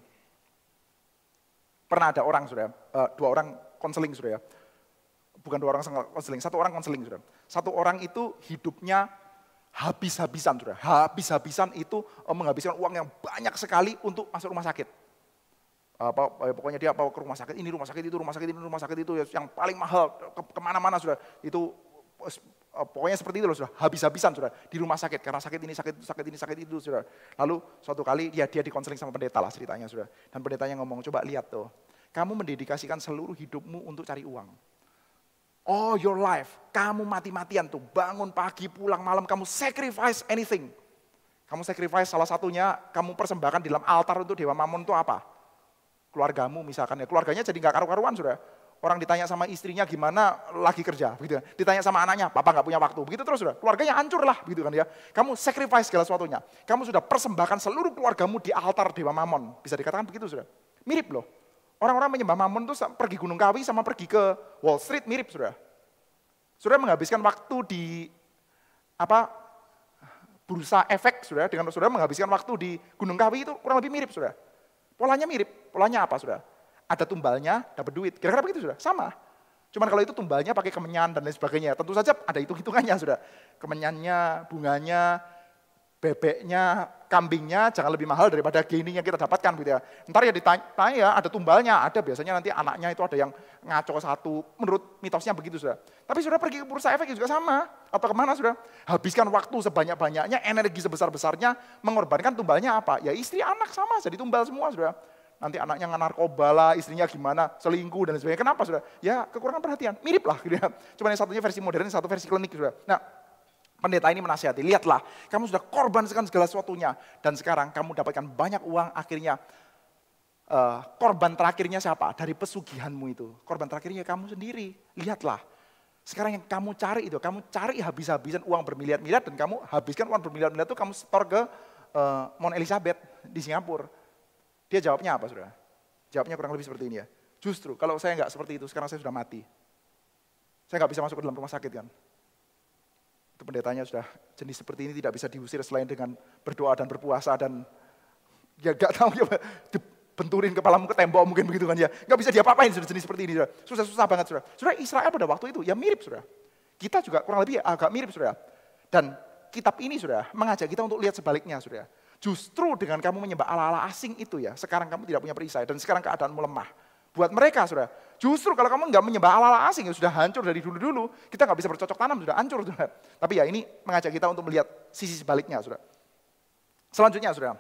Pernah ada orang, saudara, eh, dua orang konseling, saudara ya? Bukan dua orang konseling, satu orang konseling, saudara. Satu orang itu hidupnya habis-habisan, saudara. Habis-habisan itu eh, menghabiskan uang yang banyak sekali untuk masuk rumah sakit apa eh, pokoknya dia bawa ke rumah sakit ini rumah sakit itu rumah sakit ini rumah sakit itu ya, yang paling mahal ke, kemana-mana sudah itu eh, eh, pokoknya seperti itu loh sudah habis-habisan sudah di rumah sakit karena sakit ini sakit itu sakit ini sakit itu sudah lalu suatu kali dia ya, dia dikonseling sama pendeta lah ceritanya sudah dan pendeta yang ngomong coba lihat tuh kamu mendedikasikan seluruh hidupmu untuk cari uang all your life kamu mati-matian tuh bangun pagi pulang malam kamu sacrifice anything kamu sacrifice salah satunya kamu persembahkan di dalam altar untuk dewa mamon itu apa keluargamu misalkan ya keluarganya jadi nggak karu-karuan sudah orang ditanya sama istrinya gimana lagi kerja begitu kan. ditanya sama anaknya papa nggak punya waktu begitu terus sudah keluarganya hancur lah begitu kan ya kamu sacrifice segala sesuatunya kamu sudah persembahkan seluruh keluargamu di altar dewa mamon bisa dikatakan begitu sudah mirip loh orang-orang menyembah mamon tuh pergi gunung kawi sama pergi ke Wall Street mirip sudah sudah menghabiskan waktu di apa bursa efek sudah dengan sudah menghabiskan waktu di gunung kawi itu kurang lebih mirip sudah Polanya mirip. Polanya apa sudah? Ada tumbalnya, dapat duit. Kira-kira begitu sudah. Sama. Cuman kalau itu tumbalnya pakai kemenyan dan lain sebagainya. Tentu saja ada hitung-hitungannya sudah. Kemenyannya, bunganya, bebeknya, kambingnya jangan lebih mahal daripada gini yang kita dapatkan gitu ya. Ntar ya ditanya ada tumbalnya, ada biasanya nanti anaknya itu ada yang ngaco satu. Menurut mitosnya begitu sudah. Tapi sudah pergi ke bursa efek juga sama. Apa kemana sudah? Habiskan waktu sebanyak-banyaknya, energi sebesar-besarnya, mengorbankan tumbalnya apa? Ya istri anak sama jadi tumbal semua sudah. Nanti anaknya narkoba lah, istrinya gimana, selingkuh dan sebagainya. Kenapa sudah? Ya kekurangan perhatian, mirip lah gitu ya. Cuma yang satunya versi modern, satu versi klinik sudah. Nah pendeta ini menasihati, lihatlah kamu sudah korbankan segala sesuatunya dan sekarang kamu dapatkan banyak uang akhirnya uh, korban terakhirnya siapa? Dari pesugihanmu itu. Korban terakhirnya kamu sendiri. Lihatlah. Sekarang yang kamu cari itu, kamu cari habis-habisan uang bermiliar-miliar dan kamu habiskan uang bermiliar-miliar itu kamu setor ke uh, Mount Elizabeth di Singapura. Dia jawabnya apa saudara? Jawabnya kurang lebih seperti ini ya. Justru kalau saya nggak seperti itu, sekarang saya sudah mati. Saya nggak bisa masuk ke dalam rumah sakit kan pendetanya sudah jenis seperti ini tidak bisa diusir selain dengan berdoa dan berpuasa dan ya gak tahu ya benturin kepalamu ke tembok mungkin begitu kan ya. Gak bisa diapa-apain sudah jenis seperti ini sudah. Susah-susah banget sudah. Sudah Israel pada waktu itu ya mirip sudah. Kita juga kurang lebih agak mirip sudah. Dan kitab ini sudah mengajak kita untuk lihat sebaliknya sudah. Justru dengan kamu menyembah ala-ala asing itu ya, sekarang kamu tidak punya perisai dan sekarang keadaanmu lemah. Buat mereka, sudah. Justru kalau kamu nggak menyembah ala-ala asing yang sudah hancur dari dulu-dulu, kita nggak bisa bercocok tanam, sudah hancur. sudah. Tapi ya ini mengajak kita untuk melihat sisi sebaliknya, sudah. Selanjutnya, sudah,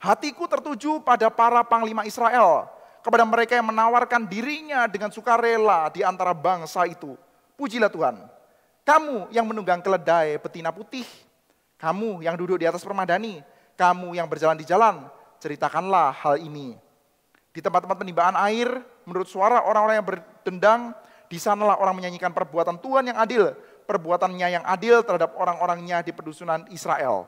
Hatiku tertuju pada para panglima Israel, kepada mereka yang menawarkan dirinya dengan sukarela di antara bangsa itu. Pujilah Tuhan, kamu yang menunggang keledai betina putih, kamu yang duduk di atas permadani, kamu yang berjalan di jalan, ceritakanlah hal ini. Di tempat-tempat penibaan air, menurut suara orang-orang yang berdendang, di sanalah orang menyanyikan perbuatan Tuhan yang adil, perbuatannya yang adil terhadap orang-orangnya di pedusunan Israel.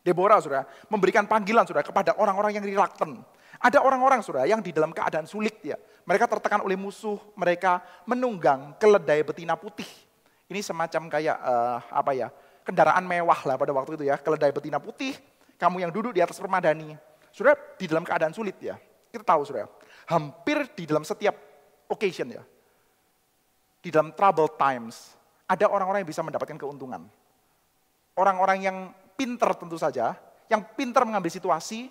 Deborah, sudah memberikan panggilan, sudah kepada orang-orang yang reluctant. Ada orang-orang, sudah yang di dalam keadaan sulit, ya. Mereka tertekan oleh musuh, mereka menunggang keledai betina putih. Ini semacam kayak, uh, apa ya, kendaraan mewah lah pada waktu itu ya. Keledai betina putih, kamu yang duduk di atas permadani. sudah di dalam keadaan sulit, ya. Kita tahu sudah, hampir di dalam setiap occasion ya, di dalam trouble times, ada orang-orang yang bisa mendapatkan keuntungan. Orang-orang yang pinter tentu saja, yang pinter mengambil situasi,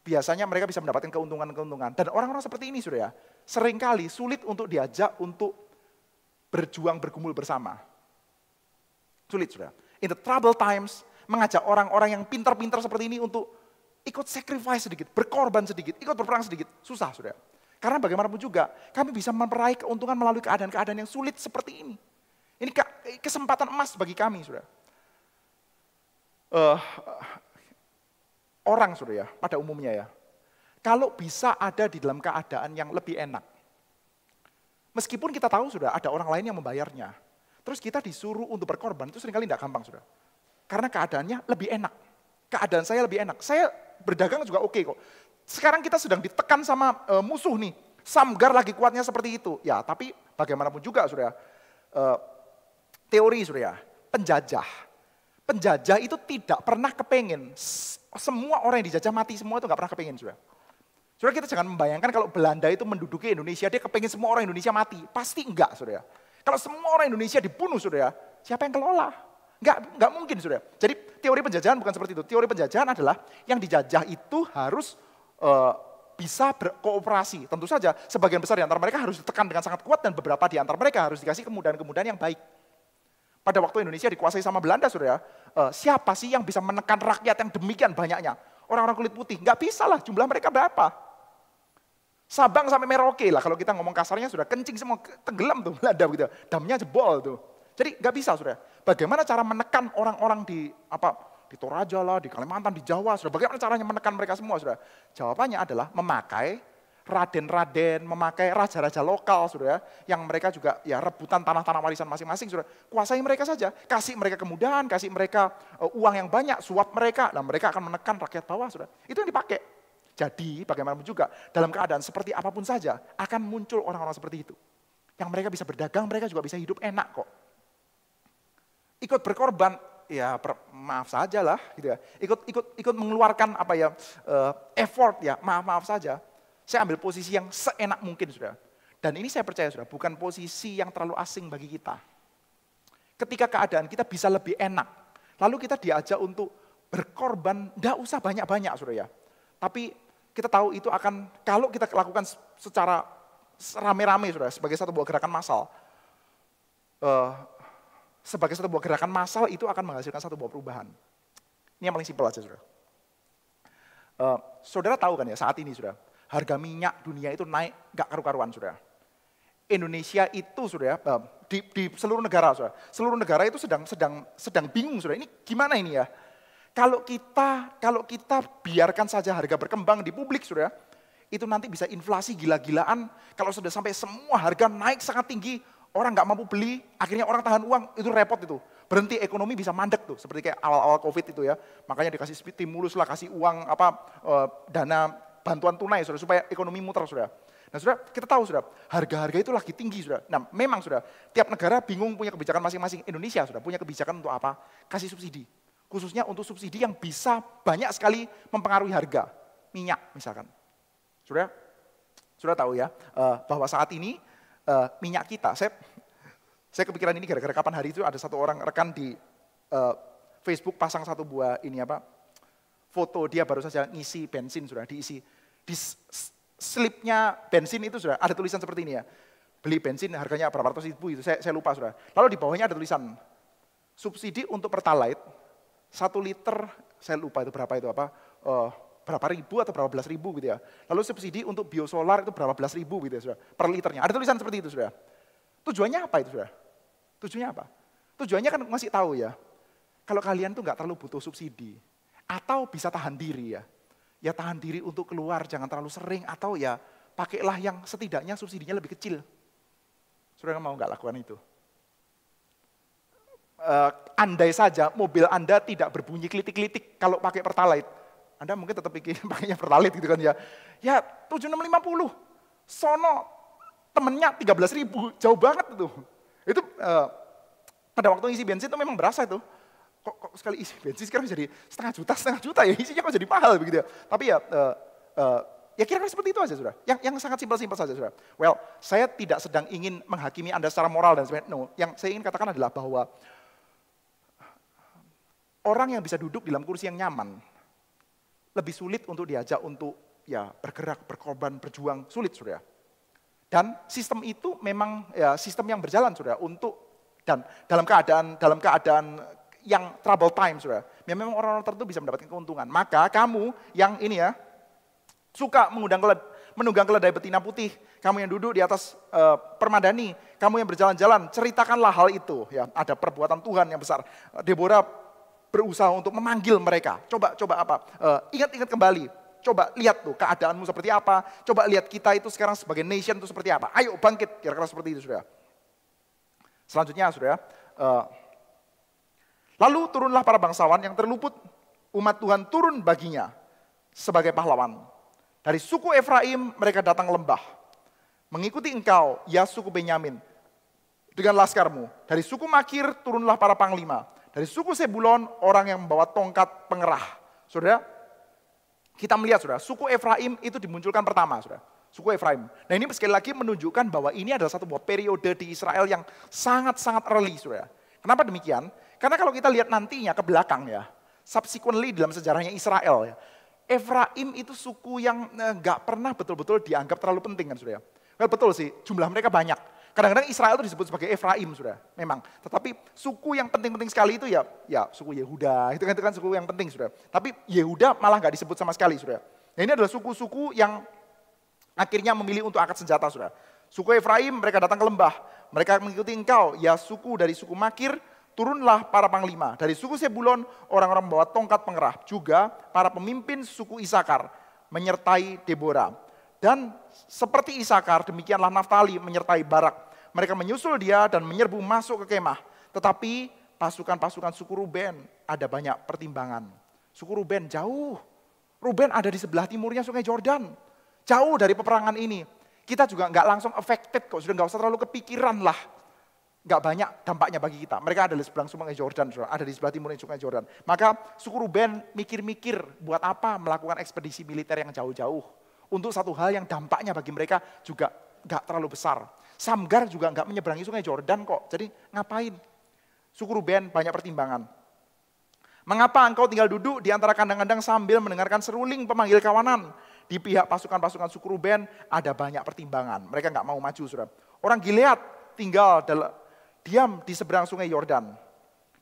biasanya mereka bisa mendapatkan keuntungan-keuntungan. Dan orang-orang seperti ini sudah ya, seringkali sulit untuk diajak untuk berjuang bergumul bersama. Sulit sudah. In the trouble times, mengajak orang-orang yang pinter-pinter seperti ini untuk ikut sacrifice sedikit, berkorban sedikit, ikut berperang sedikit. Susah sudah. Karena bagaimanapun juga kami bisa meraih keuntungan melalui keadaan-keadaan yang sulit seperti ini. Ini kesempatan emas bagi kami sudah. Eh, uh, orang sudah ya, pada umumnya ya. Kalau bisa ada di dalam keadaan yang lebih enak. Meskipun kita tahu sudah ada orang lain yang membayarnya. Terus kita disuruh untuk berkorban, itu seringkali tidak gampang sudah. Karena keadaannya lebih enak keadaan saya lebih enak. Saya berdagang juga oke okay kok. Sekarang kita sedang ditekan sama uh, musuh nih. Samgar lagi kuatnya seperti itu. Ya, tapi bagaimanapun juga Surya, uh, teori Surya, penjajah. Penjajah itu tidak pernah kepengen. Semua orang yang dijajah mati semua itu nggak pernah kepengen Surya. Surya kita jangan membayangkan kalau Belanda itu menduduki Indonesia, dia kepengen semua orang Indonesia mati. Pasti enggak Surya. Kalau semua orang Indonesia dibunuh Surya, siapa yang kelola? Nggak, nggak mungkin sudah. Jadi teori penjajahan bukan seperti itu. Teori penjajahan adalah yang dijajah itu harus uh, bisa berkooperasi. Tentu saja sebagian besar di antara mereka harus ditekan dengan sangat kuat dan beberapa di antara mereka harus dikasih kemudahan-kemudahan yang baik. Pada waktu Indonesia dikuasai sama Belanda sudah, eh, uh, siapa sih yang bisa menekan rakyat yang demikian banyaknya? Orang-orang kulit putih, nggak bisa lah jumlah mereka berapa. Sabang sampai Merauke lah kalau kita ngomong kasarnya sudah kencing semua tenggelam tuh Belanda gitu. Damnya jebol tuh. Jadi nggak bisa sudah. Bagaimana cara menekan orang-orang di apa di Toraja lah, di Kalimantan, di Jawa, sudah bagaimana caranya menekan mereka semua sudah. Jawabannya adalah memakai raden-raden, memakai raja-raja lokal sudah, yang mereka juga ya rebutan tanah-tanah warisan masing-masing sudah. Kuasai mereka saja, kasih mereka kemudahan, kasih mereka uh, uang yang banyak, suap mereka, dan nah, mereka akan menekan rakyat bawah sudah. Itu yang dipakai. Jadi bagaimanapun juga dalam keadaan seperti apapun saja akan muncul orang-orang seperti itu. Yang mereka bisa berdagang, mereka juga bisa hidup enak kok ikut berkorban, ya per, maaf saja lah, gitu ya. Ikut ikut ikut mengeluarkan apa ya uh, effort ya, maaf maaf saja. Saya ambil posisi yang seenak mungkin sudah. Dan ini saya percaya sudah, bukan posisi yang terlalu asing bagi kita. Ketika keadaan kita bisa lebih enak, lalu kita diajak untuk berkorban, tidak usah banyak-banyak sudah ya. Tapi kita tahu itu akan, kalau kita lakukan secara rame-rame sudah sebagai satu buah gerakan massal, uh, sebagai satu buah gerakan massal itu akan menghasilkan satu buah perubahan. Ini yang paling simpel aja, saudara. Uh, saudara tahu kan ya saat ini, sudah harga minyak dunia itu naik gak karu-karuan, sudah. Indonesia itu, sudah eh, uh, di, di seluruh negara, sudah. seluruh negara itu sedang sedang sedang bingung, sudah. Ini gimana ini ya? Kalau kita kalau kita biarkan saja harga berkembang di publik, sudah, itu nanti bisa inflasi gila-gilaan. Kalau sudah sampai semua harga naik sangat tinggi, Orang nggak mampu beli, akhirnya orang tahan uang, itu repot itu. Berhenti ekonomi bisa mandek tuh, seperti kayak awal-awal COVID itu ya. Makanya dikasih stimulus lah, kasih uang apa eh, dana bantuan tunai sudah supaya ekonomi muter sudah. Nah sudah kita tahu sudah harga-harga itu lagi tinggi sudah. Nah memang sudah tiap negara bingung punya kebijakan masing-masing. Indonesia sudah punya kebijakan untuk apa? Kasih subsidi. Khususnya untuk subsidi yang bisa banyak sekali mempengaruhi harga minyak misalkan. Sudah sudah tahu ya eh, bahwa saat ini uh, minyak kita. Saya, saya kepikiran ini gara-gara kapan hari itu ada satu orang rekan di uh, Facebook pasang satu buah ini apa foto dia baru saja ngisi bensin sudah diisi di slipnya bensin itu sudah ada tulisan seperti ini ya beli bensin harganya berapa ratus ribu itu saya, saya lupa sudah lalu di bawahnya ada tulisan subsidi untuk pertalite satu liter saya lupa itu berapa itu apa uh, berapa ribu atau berapa belas ribu gitu ya. Lalu subsidi untuk biosolar itu berapa belas ribu gitu ya, sudah per liternya. Ada tulisan seperti itu sudah. Tujuannya apa itu sudah? Tujuannya apa? Tujuannya kan masih tahu ya. Kalau kalian tuh nggak terlalu butuh subsidi atau bisa tahan diri ya. Ya tahan diri untuk keluar jangan terlalu sering atau ya pakailah yang setidaknya subsidinya lebih kecil. Saudara mau nggak lakukan itu? Uh, andai saja mobil Anda tidak berbunyi klitik-klitik kalau pakai Pertalite. Anda mungkin tetap pikir pakainya pertalit gitu kan ya. Ya 7650. Sono temennya belas ribu, jauh banget tuh. Itu uh, pada waktu isi bensin itu memang berasa itu. Kok, kok sekali isi bensin sekarang jadi setengah juta, setengah juta ya isinya kok jadi mahal begitu ya. Tapi ya uh, uh, Ya kira-kira seperti itu aja sudah. Yang yang sangat simpel-simpel saja sudah. Well, saya tidak sedang ingin menghakimi Anda secara moral dan sebagainya. No, yang saya ingin katakan adalah bahwa orang yang bisa duduk di dalam kursi yang nyaman lebih sulit untuk diajak untuk ya bergerak, berkorban, berjuang, sulit sudah Dan sistem itu memang ya sistem yang berjalan sudah untuk dan dalam keadaan dalam keadaan yang trouble time Saudara. Ya, memang orang-orang tertentu bisa mendapatkan keuntungan. Maka kamu yang ini ya suka mengundang keled, menunggang keledai betina putih, kamu yang duduk di atas uh, permadani, kamu yang berjalan-jalan, ceritakanlah hal itu. Ya, ada perbuatan Tuhan yang besar. Deborah berusaha untuk memanggil mereka. Coba, coba apa? Eh, ingat-ingat uh, kembali. Coba lihat tuh keadaanmu seperti apa. Coba lihat kita itu sekarang sebagai nation itu seperti apa. Ayo bangkit, kira-kira seperti itu sudah. Selanjutnya sudah. Eh, uh, Lalu turunlah para bangsawan yang terluput. Umat Tuhan turun baginya sebagai pahlawan. Dari suku Efraim mereka datang lembah. Mengikuti engkau, ya suku Benyamin. Dengan laskarmu. Dari suku Makir turunlah para panglima. Dari suku Sebulon, orang yang membawa tongkat pengerah. Saudara, kita melihat saudara, suku Efraim itu dimunculkan pertama saudara. Suku Efraim. Nah ini sekali lagi menunjukkan bahwa ini adalah satu buah periode di Israel yang sangat-sangat early saudara. Kenapa demikian? Karena kalau kita lihat nantinya ke belakang ya, subsequently dalam sejarahnya Israel ya, Efraim itu suku yang eh, nggak pernah betul-betul dianggap terlalu penting kan saudara. Well, betul sih, jumlah mereka banyak. Kadang-kadang Israel itu disebut sebagai Efraim sudah, memang. Tetapi suku yang penting-penting sekali itu ya ya suku Yehuda, itu kan, itu kan suku yang penting sudah. Tapi Yehuda malah nggak disebut sama sekali sudah. Nah ini adalah suku-suku yang akhirnya memilih untuk angkat senjata sudah. Suku Efraim mereka datang ke lembah, mereka mengikuti engkau, ya suku dari suku Makir, turunlah para panglima. Dari suku Sebulon, orang-orang membawa tongkat pengerah, juga para pemimpin suku Isakar menyertai Deborah. Dan seperti Isakar, demikianlah Naftali menyertai Barak. Mereka menyusul dia dan menyerbu masuk ke kemah. Tetapi pasukan-pasukan suku Ruben ada banyak pertimbangan. Suku Ruben jauh. Ruben ada di sebelah timurnya sungai Jordan. Jauh dari peperangan ini. Kita juga nggak langsung affected kok, sudah nggak usah terlalu kepikiran lah. Nggak banyak dampaknya bagi kita. Mereka ada di sebelah sungai Jordan, ada di sebelah timurnya sungai Jordan. Maka suku Ruben mikir-mikir buat apa melakukan ekspedisi militer yang jauh-jauh untuk satu hal yang dampaknya bagi mereka juga nggak terlalu besar. Samgar juga nggak menyeberangi sungai Jordan kok. Jadi ngapain? Suku Ruben banyak pertimbangan. Mengapa engkau tinggal duduk di antara kandang-kandang sambil mendengarkan seruling pemanggil kawanan? Di pihak pasukan-pasukan suku Ruben ada banyak pertimbangan. Mereka nggak mau maju, Surat. Orang Gilead tinggal diam di seberang sungai Yordan.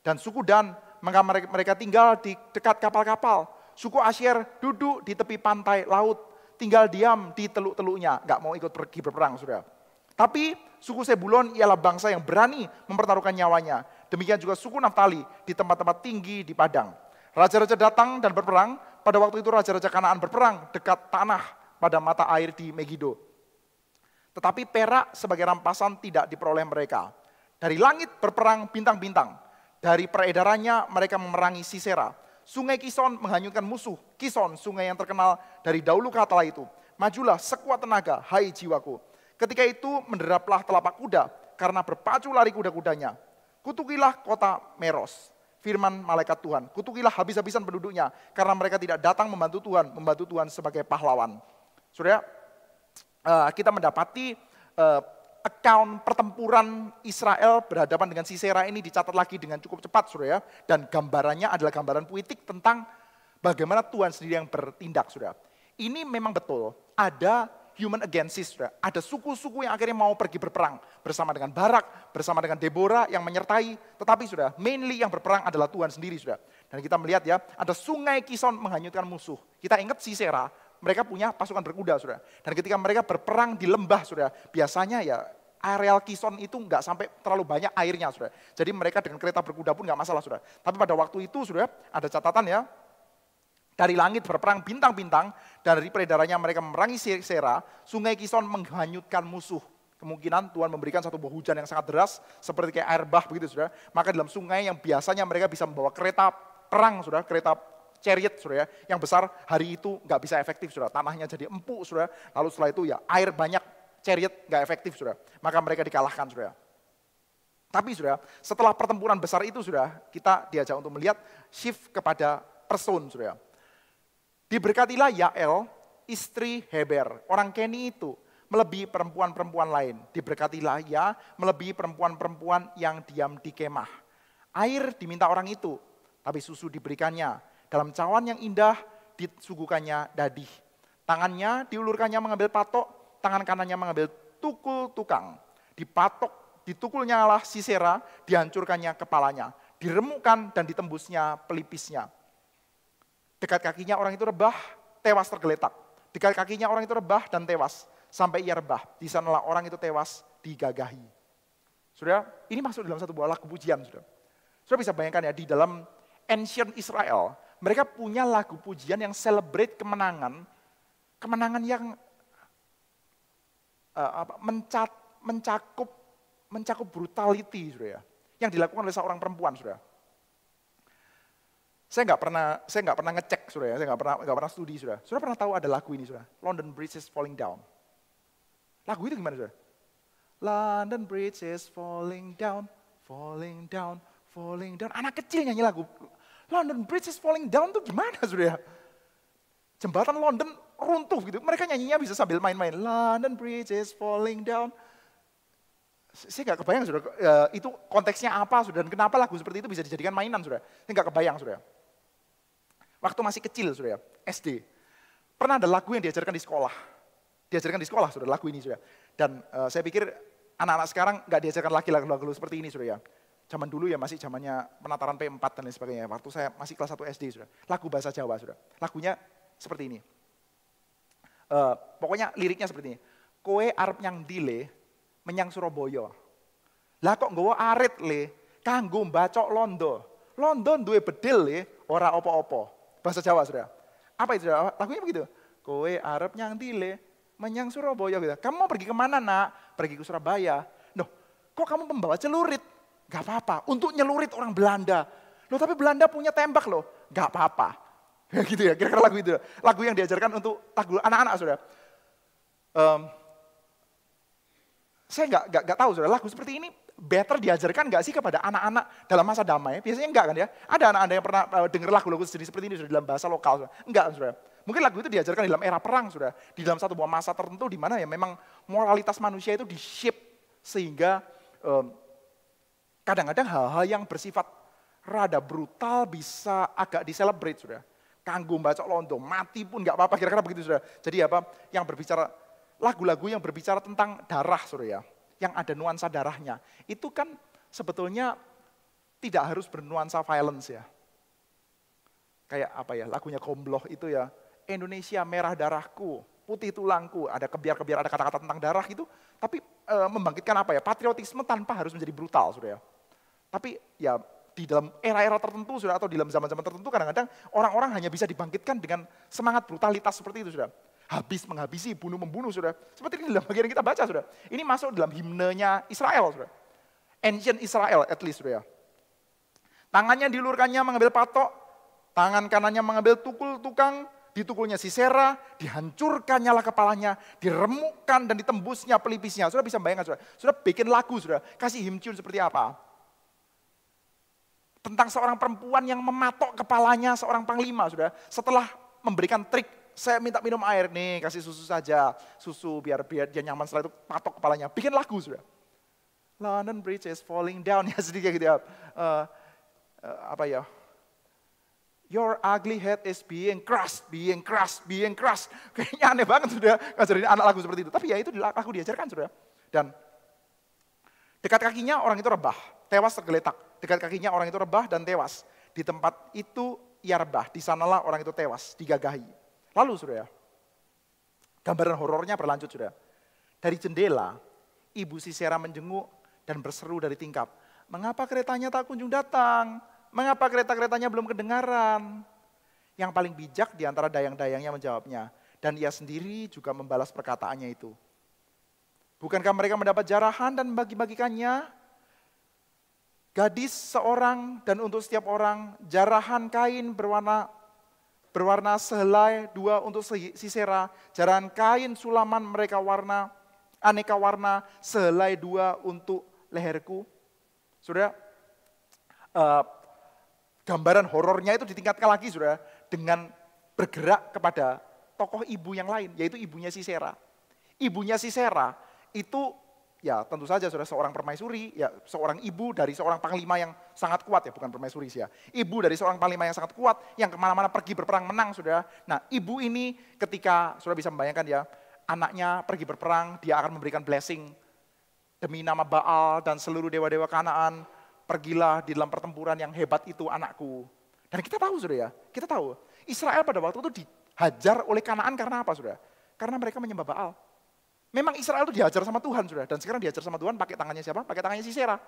Dan suku Dan mereka tinggal di dekat kapal-kapal. Suku Asyir duduk di tepi pantai laut tinggal diam di teluk-teluknya, nggak mau ikut pergi berperang Saudara. Tapi suku Sebulon ialah bangsa yang berani mempertaruhkan nyawanya. Demikian juga suku Naftali di tempat-tempat tinggi di padang. Raja-raja datang dan berperang. Pada waktu itu raja-raja Kanaan berperang dekat tanah pada mata air di Megiddo. Tetapi perak sebagai rampasan tidak diperoleh mereka. Dari langit berperang bintang-bintang. Dari peredarannya mereka memerangi Sisera Sungai Kison menghanyutkan musuh. Kison, sungai yang terkenal dari dahulu kala itu. Majulah sekuat tenaga, hai jiwaku. Ketika itu menderaplah telapak kuda, karena berpacu lari kuda-kudanya. Kutukilah kota Meros, firman malaikat Tuhan. Kutukilah habis-habisan penduduknya, karena mereka tidak datang membantu Tuhan, membantu Tuhan sebagai pahlawan. Saudara, eh, kita mendapati eh, account pertempuran Israel berhadapan dengan Sisera ini dicatat lagi dengan cukup cepat Saudara ya. Dan gambarannya adalah gambaran politik tentang bagaimana Tuhan sendiri yang bertindak Saudara. Ini memang betul ada human against Israel. Ada suku-suku yang akhirnya mau pergi berperang bersama dengan Barak, bersama dengan Deborah yang menyertai. Tetapi sudah, mainly yang berperang adalah Tuhan sendiri sudah. Dan kita melihat ya, ada sungai Kison menghanyutkan musuh. Kita ingat Sisera mereka punya pasukan berkuda, sudah. Dan ketika mereka berperang di lembah, sudah, biasanya ya areal Kison itu nggak sampai terlalu banyak airnya, sudah. Jadi mereka dengan kereta berkuda pun nggak masalah, sudah. Tapi pada waktu itu, sudah, ada catatan ya, dari langit berperang bintang-bintang, Dan dari peredarannya mereka memerangi Sera, sungai Kison menghanyutkan musuh. Kemungkinan Tuhan memberikan satu buah hujan yang sangat deras, seperti kayak air bah begitu, sudah. Maka dalam sungai yang biasanya mereka bisa membawa kereta perang, sudah, kereta chariot, sudah ya, yang besar hari itu nggak bisa efektif, sudah, Tanahnya jadi empuk, sudah, Lalu setelah itu ya air banyak, chariot nggak efektif, sudah, Maka mereka dikalahkan, sudah. Tapi sudah, setelah pertempuran besar itu sudah, kita diajak untuk melihat shift kepada person sudah. Diberkatilah Yael, istri Heber, orang Keni itu, melebihi perempuan perempuan lain. Diberkatilah Ya melebihi perempuan-perempuan yang diam di kemah. Air diminta orang itu, tapi susu diberikannya. Dalam cawan yang indah disuguhkannya dadih. Tangannya diulurkannya mengambil patok, tangan kanannya mengambil tukul tukang. Dipatok, ditukulnya lah Sisera, dihancurkannya kepalanya. Diremukkan dan ditembusnya pelipisnya. Dekat kakinya orang itu rebah, tewas tergeletak. Dekat kakinya orang itu rebah dan tewas. Sampai ia rebah, di sanalah orang itu tewas digagahi. Sudah, ini masuk dalam satu buah lagu pujian. Sudah. Sudah bisa bayangkan ya, di dalam ancient Israel, mereka punya lagu pujian yang celebrate kemenangan, kemenangan yang uh, mencat, mencakup mencakup brutality, sudah ya, yang dilakukan oleh seorang perempuan, sudah. Saya nggak pernah saya nggak pernah ngecek, sudah. ya, saya nggak pernah nggak pernah studi, sudah. Sudah pernah tahu ada lagu ini, sudah. London Bridge is Falling Down. Lagu itu gimana, sudah? London Bridge is falling down, falling down, falling down. Anak kecil nyanyi lagu London Bridge is falling down tuh gimana sudah? Jembatan London runtuh gitu. Mereka nyanyinya bisa sambil main-main. London Bridge is falling down. Saya nggak kebayang sudah eh, itu konteksnya apa sudah dan kenapa lagu seperti itu bisa dijadikan mainan sudah. Saya nggak kebayang sudah. Waktu masih kecil sudah ya, SD. Pernah ada lagu yang diajarkan di sekolah. Diajarkan di sekolah sudah lagu ini sudah. Dan uh, saya pikir anak-anak sekarang nggak diajarkan lagi lagu-lagu seperti ini sudah ya zaman dulu ya masih zamannya penataran P4 dan lain sebagainya. Waktu saya masih kelas 1 SD sudah. Lagu bahasa Jawa sudah. Lagunya seperti ini. Uh, pokoknya liriknya seperti ini. Kowe arep nyang dile menyang Surabaya. Lah kok nggawa arit le kanggo bacok londo. Londo duwe bedil le ora opo-opo. Bahasa Jawa sudah. Apa itu sudah? Lagunya begitu. Kowe arep nyang dile menyang Surabaya gitu. Kamu mau pergi kemana nak? Pergi ke Surabaya. Noh, kok kamu membawa celurit? Gak apa-apa. Untuk nyelurit orang Belanda. Loh tapi Belanda punya tembak loh. Gak apa-apa. gitu ya, kira-kira lagu itu. Lagu yang diajarkan untuk lagu anak-anak sudah Um, saya nggak nggak nggak tahu sudah lagu seperti ini better diajarkan nggak sih kepada anak-anak dalam masa damai biasanya enggak kan ya ada anak-anak yang pernah uh, eh, dengar lagu-lagu sendiri seperti ini sudah dalam bahasa lokal sudah enggak sudah mungkin lagu itu diajarkan di dalam era perang sudah di dalam satu buah masa tertentu di mana ya memang moralitas manusia itu di shape sehingga um, Kadang-kadang hal-hal yang bersifat rada brutal bisa agak diselebrate sudah. Kanggung baca londo, mati pun nggak apa-apa kira-kira begitu sudah. Jadi apa? Yang berbicara lagu-lagu yang berbicara tentang darah sudah ya, yang ada nuansa darahnya. Itu kan sebetulnya tidak harus bernuansa violence ya. Kayak apa ya, lagunya Kombloh itu ya, Indonesia merah darahku, putih tulangku, ada kebiar-kebiar, ada kata-kata tentang darah gitu, tapi e, membangkitkan apa ya, patriotisme tanpa harus menjadi brutal sudah ya. Tapi ya di dalam era-era tertentu sudah atau di dalam zaman-zaman tertentu kadang-kadang orang-orang hanya bisa dibangkitkan dengan semangat brutalitas seperti itu sudah. Habis menghabisi, bunuh membunuh sudah. Seperti ini dalam bagian kita baca sudah. Ini masuk dalam himnenya Israel sudah. Ancient Israel at least sudah ya. Tangannya dilurkannya mengambil patok, tangan kanannya mengambil tukul tukang, ditukulnya si sera dihancurkannya lah kepalanya, diremukkan dan ditembusnya pelipisnya. Sudah bisa bayangkan sudah. Sudah bikin lagu sudah. Kasih himcun seperti apa? tentang seorang perempuan yang mematok kepalanya seorang panglima, sudah. Setelah memberikan trik, saya minta minum air nih, kasih susu saja, susu biar biar dia nyaman. Setelah itu patok kepalanya, bikin lagu sudah. London Bridge is falling down ya sedikit gitu ya. Uh, uh, apa ya? Your ugly head is being crushed, being crushed, being crushed. Kayaknya aneh banget sudah ngajarin anak lagu seperti itu. Tapi ya itu aku diajarkan sudah. Dan Dekat kakinya orang itu rebah, tewas tergeletak. Dekat kakinya orang itu rebah dan tewas. Di tempat itu ia rebah, di sanalah orang itu tewas, digagahi. Lalu sudah ya, gambaran horornya berlanjut sudah. Dari jendela, ibu si Sera menjenguk dan berseru dari tingkap. Mengapa keretanya tak kunjung datang? Mengapa kereta-keretanya belum kedengaran? Yang paling bijak di antara dayang-dayangnya menjawabnya. Dan ia sendiri juga membalas perkataannya itu. Bukankah mereka mendapat jarahan dan bagi-bagikannya? Gadis seorang dan untuk setiap orang jarahan kain berwarna berwarna sehelai, dua untuk sisera, jarahan kain sulaman mereka warna, aneka warna, sehelai dua untuk leherku. Sudah, eh, uh, gambaran horornya itu ditingkatkan lagi sudah dengan bergerak kepada tokoh ibu yang lain, yaitu ibunya Sisera. Ibunya Sisera itu ya tentu saja sudah seorang permaisuri, ya seorang ibu dari seorang panglima yang sangat kuat ya, bukan permaisuri sih ya. Ibu dari seorang panglima yang sangat kuat, yang kemana-mana pergi berperang menang sudah. Nah ibu ini ketika sudah bisa membayangkan ya, anaknya pergi berperang, dia akan memberikan blessing demi nama Baal dan seluruh dewa-dewa kanaan, pergilah di dalam pertempuran yang hebat itu anakku. Dan kita tahu sudah ya, kita tahu Israel pada waktu itu dihajar oleh kanaan karena apa sudah? Karena mereka menyembah Baal. Memang Israel itu diajar sama Tuhan, sudah. Dan sekarang diajar sama Tuhan pakai tangannya siapa? Pakai tangannya Sisera.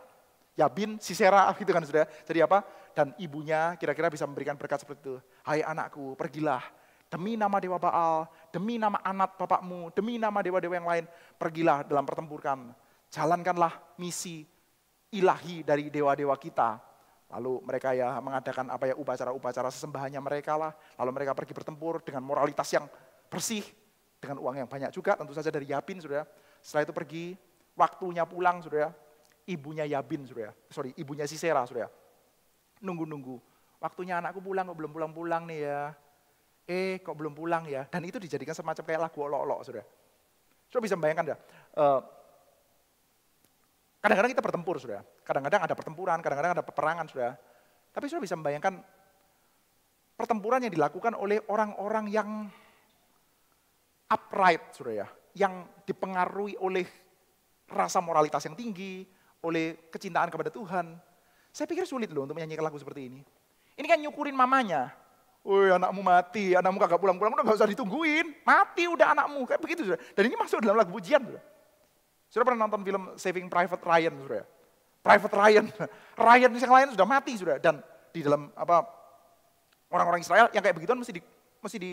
Yabin, Sisera, gitu kan sudah. Jadi apa? Dan ibunya kira-kira bisa memberikan berkat seperti itu. Hai anakku, pergilah. Demi nama Dewa Baal, demi nama anak bapakmu, demi nama dewa-dewa yang lain, pergilah dalam pertempuran. Jalankanlah misi ilahi dari dewa-dewa kita. Lalu mereka ya mengadakan apa ya upacara-upacara sesembahannya mereka lah. Lalu mereka pergi bertempur dengan moralitas yang bersih, dengan uang yang banyak juga tentu saja dari Yabin sudah. Setelah itu pergi, waktunya pulang sudah. Ibunya Yabin sudah. Sorry, ibunya Sisera sudah. Nunggu-nunggu. Waktunya anakku pulang kok belum pulang-pulang nih ya. Eh kok belum pulang ya. Dan itu dijadikan semacam kayak lagu olok-olok sudah. Coba bisa membayangkan ya. Eh, kadang-kadang kita bertempur sudah. Kadang-kadang ada pertempuran, kadang-kadang ada peperangan sudah. Tapi sudah bisa membayangkan pertempuran yang dilakukan oleh orang-orang yang upright, sudah ya, yang dipengaruhi oleh rasa moralitas yang tinggi, oleh kecintaan kepada Tuhan. Saya pikir sulit loh untuk menyanyikan lagu seperti ini. Ini kan nyukurin mamanya. Woi anakmu mati, anakmu kagak pulang-pulang, udah gak usah ditungguin. Mati udah anakmu, kayak begitu. Surya. Dan ini masuk dalam lagu pujian. Sudah pernah nonton film Saving Private Ryan, Surya? Private Ryan, Ryan yang lain sudah mati, sudah. Dan di dalam apa orang-orang Israel yang kayak begituan mesti di, mesti di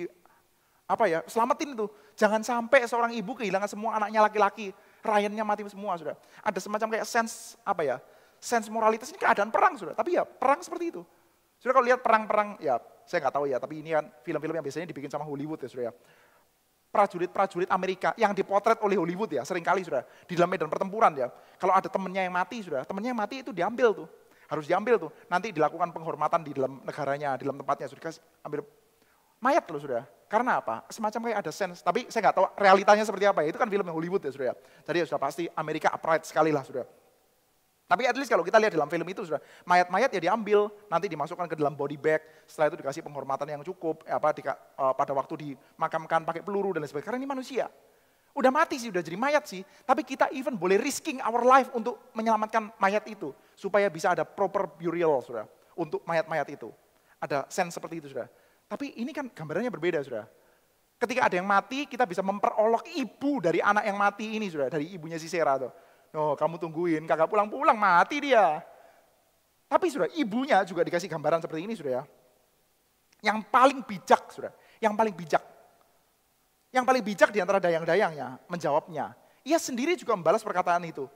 apa ya, selamatin itu. Jangan sampai seorang ibu kehilangan semua anaknya laki-laki, Ryannya mati semua sudah. Ada semacam kayak sense apa ya, sense moralitas ini keadaan perang sudah. Tapi ya perang seperti itu. Sudah kalau lihat perang-perang, ya saya nggak tahu ya, tapi ini kan film-film yang biasanya dibikin sama Hollywood ya sudah ya. Prajurit-prajurit Amerika yang dipotret oleh Hollywood ya, seringkali sudah di dalam medan pertempuran ya. Kalau ada temennya yang mati sudah, temennya yang mati itu diambil tuh harus diambil tuh. Nanti dilakukan penghormatan di dalam negaranya, di dalam tempatnya. Sudah ambil mayat loh sudah. Karena apa? Semacam kayak ada sense, tapi saya nggak tahu realitanya seperti apa ya. Itu kan film yang Hollywood ya sudah. Jadi ya sudah pasti Amerika upright sekali lah sudah. Tapi at least kalau kita lihat dalam film itu sudah mayat-mayat ya diambil, nanti dimasukkan ke dalam body bag, setelah itu dikasih penghormatan yang cukup, eh, apa di, uh, eh, pada waktu dimakamkan pakai peluru dan lain sebagainya. Karena ini manusia. Udah mati sih, udah jadi mayat sih, tapi kita even boleh risking our life untuk menyelamatkan mayat itu supaya bisa ada proper burial sudah untuk mayat-mayat itu. Ada sense seperti itu sudah. Tapi ini kan gambarannya berbeda, sudah Ketika ada yang mati, kita bisa memperolok ibu dari anak yang mati ini, sudah Dari ibunya si Sera, tuh. No, kamu tungguin, kakak pulang-pulang, mati dia. Tapi sudah ibunya juga dikasih gambaran seperti ini sudah ya. Yang paling bijak sudah, yang paling bijak. Yang paling bijak di antara dayang-dayangnya menjawabnya. Ia sendiri juga membalas perkataan itu.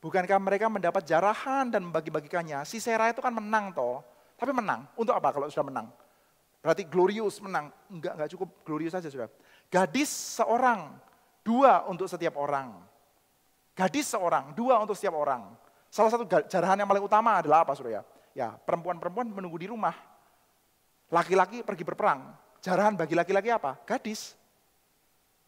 Bukankah mereka mendapat jarahan dan membagi-bagikannya? Si Sera itu kan menang toh. Tapi menang, untuk apa kalau sudah menang? Berarti glorious menang. Enggak, enggak cukup glorious saja sudah. Gadis seorang, dua untuk setiap orang. Gadis seorang, dua untuk setiap orang. Salah satu jarahan yang paling utama adalah apa sudah ya? Ya, perempuan-perempuan menunggu di rumah. Laki-laki pergi berperang. Jarahan bagi laki-laki apa? Gadis.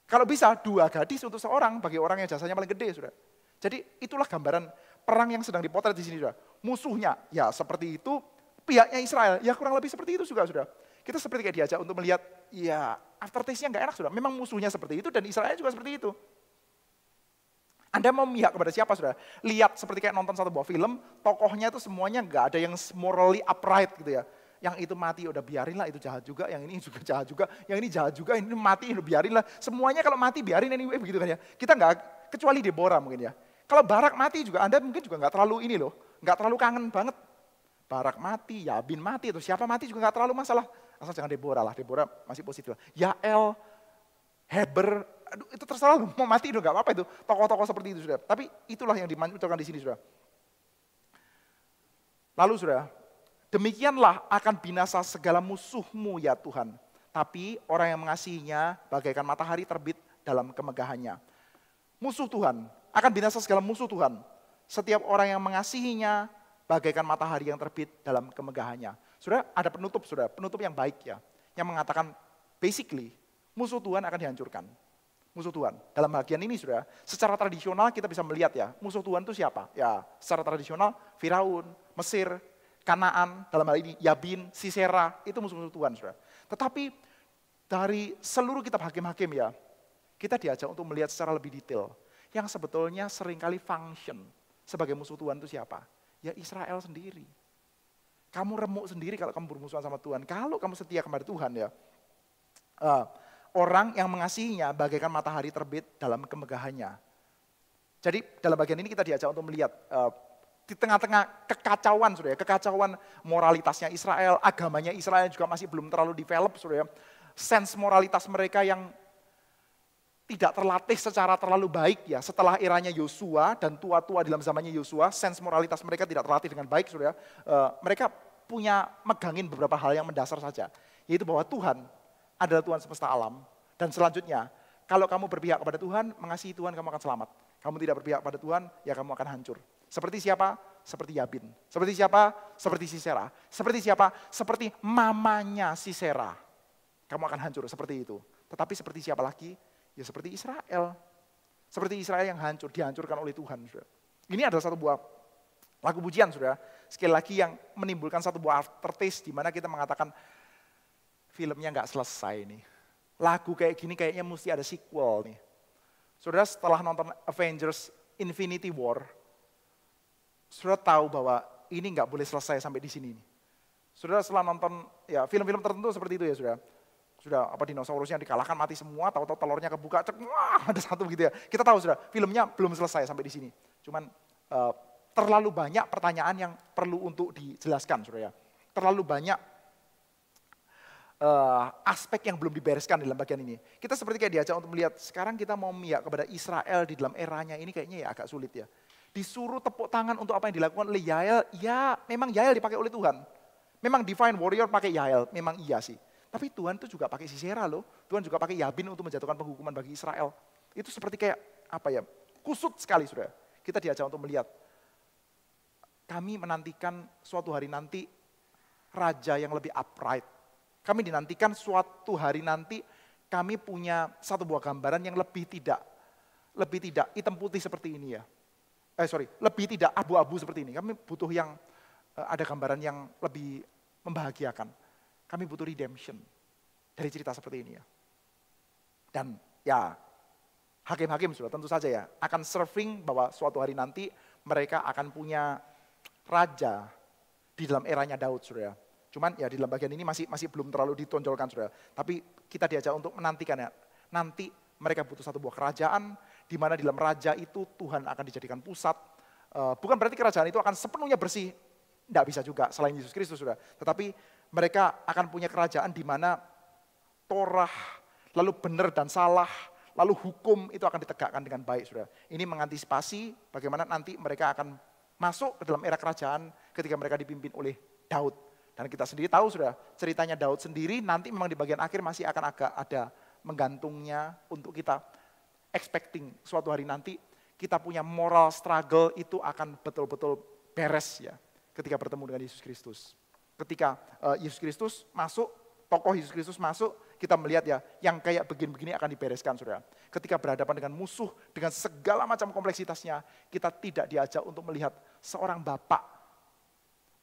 Kalau bisa dua gadis untuk seorang bagi orang yang jasanya paling gede sudah. Jadi itulah gambaran perang yang sedang dipotret di sini sudah. Musuhnya ya seperti itu, pihaknya Israel ya kurang lebih seperti itu juga sudah. Kita seperti kayak diajak untuk melihat, ya aftertaste-nya nggak enak sudah. Memang musuhnya seperti itu dan Israel juga seperti itu. Anda mau memihak kepada siapa sudah? Lihat seperti kayak nonton satu buah film, tokohnya itu semuanya nggak ada yang morally upright gitu ya. Yang itu mati udah biarinlah itu jahat juga, yang ini juga jahat juga, yang ini jahat juga, ini mati udah biarinlah. Semuanya kalau mati biarin anyway begitu kan ya. Kita nggak kecuali Deborah mungkin ya. Kalau Barak mati juga Anda mungkin juga nggak terlalu ini loh, nggak terlalu kangen banget. Barak mati, Yabin mati, atau siapa mati juga nggak terlalu masalah. Asal jangan Deborah lah, Deborah masih positif. Yael, Heber, aduh itu terserah lu, mau mati udah gak apa-apa itu. Tokoh-tokoh seperti itu sudah. Tapi itulah yang dimunculkan di sini sudah. Lalu sudah, demikianlah akan binasa segala musuhmu ya Tuhan. Tapi orang yang mengasihinya bagaikan matahari terbit dalam kemegahannya. Musuh Tuhan, akan binasa segala musuh Tuhan. Setiap orang yang mengasihinya bagaikan matahari yang terbit dalam kemegahannya. Sudah ada penutup, sudah penutup yang baik ya, yang mengatakan basically musuh Tuhan akan dihancurkan. Musuh Tuhan. Dalam bagian ini sudah secara tradisional kita bisa melihat ya, musuh Tuhan itu siapa? Ya, secara tradisional Firaun, Mesir, Kanaan, dalam hal ini Yabin, Sisera, itu musuh-musuh Tuhan sudah. Tetapi dari seluruh kitab hakim-hakim ya, kita diajak untuk melihat secara lebih detail yang sebetulnya seringkali function sebagai musuh Tuhan itu siapa? Ya Israel sendiri. Kamu remuk sendiri kalau kamu bermusuhan sama Tuhan. Kalau kamu setia kepada Tuhan ya. Uh, orang yang mengasihinya bagaikan matahari terbit dalam kemegahannya. Jadi dalam bagian ini kita diajak untuk melihat uh, di tengah-tengah kekacauan sudah ya, kekacauan moralitasnya Israel, agamanya Israel juga masih belum terlalu develop sudah ya. Sense moralitas mereka yang tidak terlatih secara terlalu baik ya. Setelah eranya Yosua dan tua-tua dalam zamannya Yosua, sens moralitas mereka tidak terlatih dengan baik sudah. Eh, mereka punya megangin beberapa hal yang mendasar saja, yaitu bahwa Tuhan adalah Tuhan semesta alam dan selanjutnya kalau kamu berpihak kepada Tuhan, mengasihi Tuhan kamu akan selamat. Kamu tidak berpihak pada Tuhan, ya kamu akan hancur. Seperti siapa? Seperti Yabin. Seperti siapa? Seperti Sisera. Seperti siapa? Seperti mamanya Sisera. Kamu akan hancur seperti itu. Tetapi seperti siapa lagi? Ya seperti Israel. Seperti Israel yang hancur, dihancurkan oleh Tuhan. Sudah. Ini adalah satu buah lagu pujian, sudah Sekali lagi yang menimbulkan satu buah aftertaste di mana kita mengatakan filmnya nggak selesai nih. Lagu kayak gini kayaknya mesti ada sequel nih. Sudah setelah nonton Avengers Infinity War, sudah tahu bahwa ini nggak boleh selesai sampai di sini. Nih. Sudah setelah nonton ya film-film tertentu seperti itu ya sudah sudah apa dinosaurusnya dikalahkan mati semua, tahu-tahu telurnya kebuka, cek, wah, ada satu gitu ya. Kita tahu sudah, filmnya belum selesai sampai di sini. Cuman uh, terlalu banyak pertanyaan yang perlu untuk dijelaskan, sudah ya. Terlalu banyak uh, aspek yang belum dibereskan dalam bagian ini. Kita seperti kayak diajak untuk melihat, sekarang kita mau melihat kepada Israel di dalam eranya ini kayaknya ya agak sulit ya. Disuruh tepuk tangan untuk apa yang dilakukan oleh Yael, ya memang Yael dipakai oleh Tuhan. Memang divine warrior pakai Yael, memang iya sih. Tapi Tuhan itu juga pakai Sisera loh. Tuhan juga pakai Yabin untuk menjatuhkan penghukuman bagi Israel. Itu seperti kayak apa ya? Kusut sekali sudah. Kita diajak untuk melihat. Kami menantikan suatu hari nanti raja yang lebih upright. Kami dinantikan suatu hari nanti kami punya satu buah gambaran yang lebih tidak lebih tidak hitam putih seperti ini ya. Eh sorry, lebih tidak abu-abu seperti ini. Kami butuh yang eh, ada gambaran yang lebih membahagiakan. Kami butuh redemption dari cerita seperti ini ya. Dan ya hakim-hakim sudah tentu saja ya akan serving bahwa suatu hari nanti mereka akan punya raja di dalam eranya Daud sudah. Ya. Cuman ya di dalam bagian ini masih masih belum terlalu ditonjolkan sudah. Ya. Tapi kita diajak untuk menantikan ya. Nanti mereka butuh satu buah kerajaan di mana di dalam raja itu Tuhan akan dijadikan pusat. Eh, bukan berarti kerajaan itu akan sepenuhnya bersih, tidak bisa juga selain Yesus Kristus sudah. Ya. Tetapi mereka akan punya kerajaan di mana torah, lalu benar dan salah, lalu hukum itu akan ditegakkan dengan baik. sudah. Ini mengantisipasi bagaimana nanti mereka akan masuk ke dalam era kerajaan ketika mereka dipimpin oleh Daud. Dan kita sendiri tahu sudah ceritanya Daud sendiri nanti memang di bagian akhir masih akan agak ada menggantungnya untuk kita expecting suatu hari nanti kita punya moral struggle itu akan betul-betul beres ya ketika bertemu dengan Yesus Kristus ketika uh, Yesus Kristus masuk, tokoh Yesus Kristus masuk, kita melihat ya, yang kayak begini-begini akan dibereskan saudara. Ketika berhadapan dengan musuh, dengan segala macam kompleksitasnya, kita tidak diajak untuk melihat seorang bapak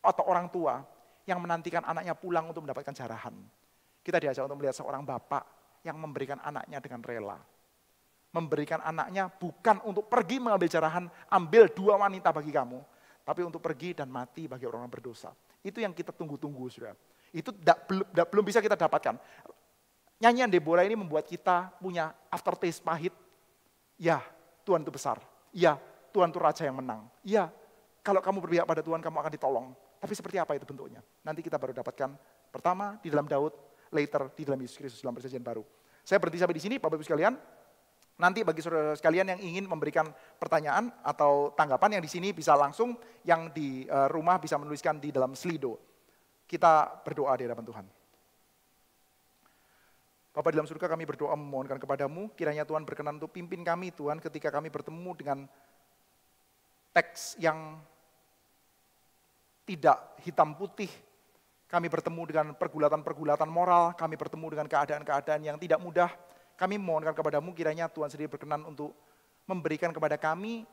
atau orang tua yang menantikan anaknya pulang untuk mendapatkan jarahan. Kita diajak untuk melihat seorang bapak yang memberikan anaknya dengan rela. Memberikan anaknya bukan untuk pergi mengambil jarahan, ambil dua wanita bagi kamu. Tapi untuk pergi dan mati bagi orang-orang berdosa. Itu yang kita tunggu-tunggu, sudah, Itu dak, belum, dak, belum bisa kita dapatkan. Nyanyian Deborah ini membuat kita punya aftertaste pahit. Ya, Tuhan itu besar. Ya, Tuhan itu raja yang menang. Ya, kalau kamu berpihak pada Tuhan, kamu akan ditolong. Tapi seperti apa itu bentuknya? Nanti kita baru dapatkan pertama di dalam Daud, later di dalam Yesus Kristus dalam perjanjian baru. Saya berhenti sampai di sini, Bapak Ibu sekalian. Nanti bagi saudara sekalian yang ingin memberikan pertanyaan atau tanggapan yang di sini bisa langsung, yang di eh, rumah bisa menuliskan di dalam slido. Kita berdoa di hadapan Tuhan. Bapak dalam surga kami berdoa memohonkan kepadamu, kiranya Tuhan berkenan untuk pimpin kami Tuhan ketika kami bertemu dengan teks yang tidak hitam putih, kami bertemu dengan pergulatan-pergulatan moral, kami bertemu dengan keadaan-keadaan yang tidak mudah, kami mohonkan kepadamu kiranya Tuhan sendiri berkenan untuk memberikan kepada kami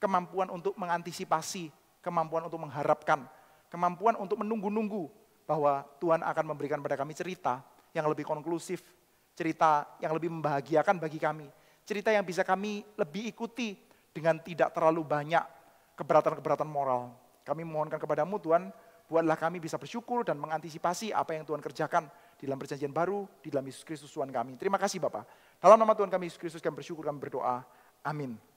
kemampuan untuk mengantisipasi, kemampuan untuk mengharapkan, kemampuan untuk menunggu-nunggu bahwa Tuhan akan memberikan kepada kami cerita yang lebih konklusif, cerita yang lebih membahagiakan bagi kami, cerita yang bisa kami lebih ikuti dengan tidak terlalu banyak keberatan-keberatan moral. Kami mohonkan kepadamu Tuhan, buatlah kami bisa bersyukur dan mengantisipasi apa yang Tuhan kerjakan di dalam perjanjian baru, di dalam Yesus Kristus Tuhan kami. Terima kasih Bapak. Dalam nama Tuhan kami Yesus Kristus kami bersyukur, kami berdoa. Amin.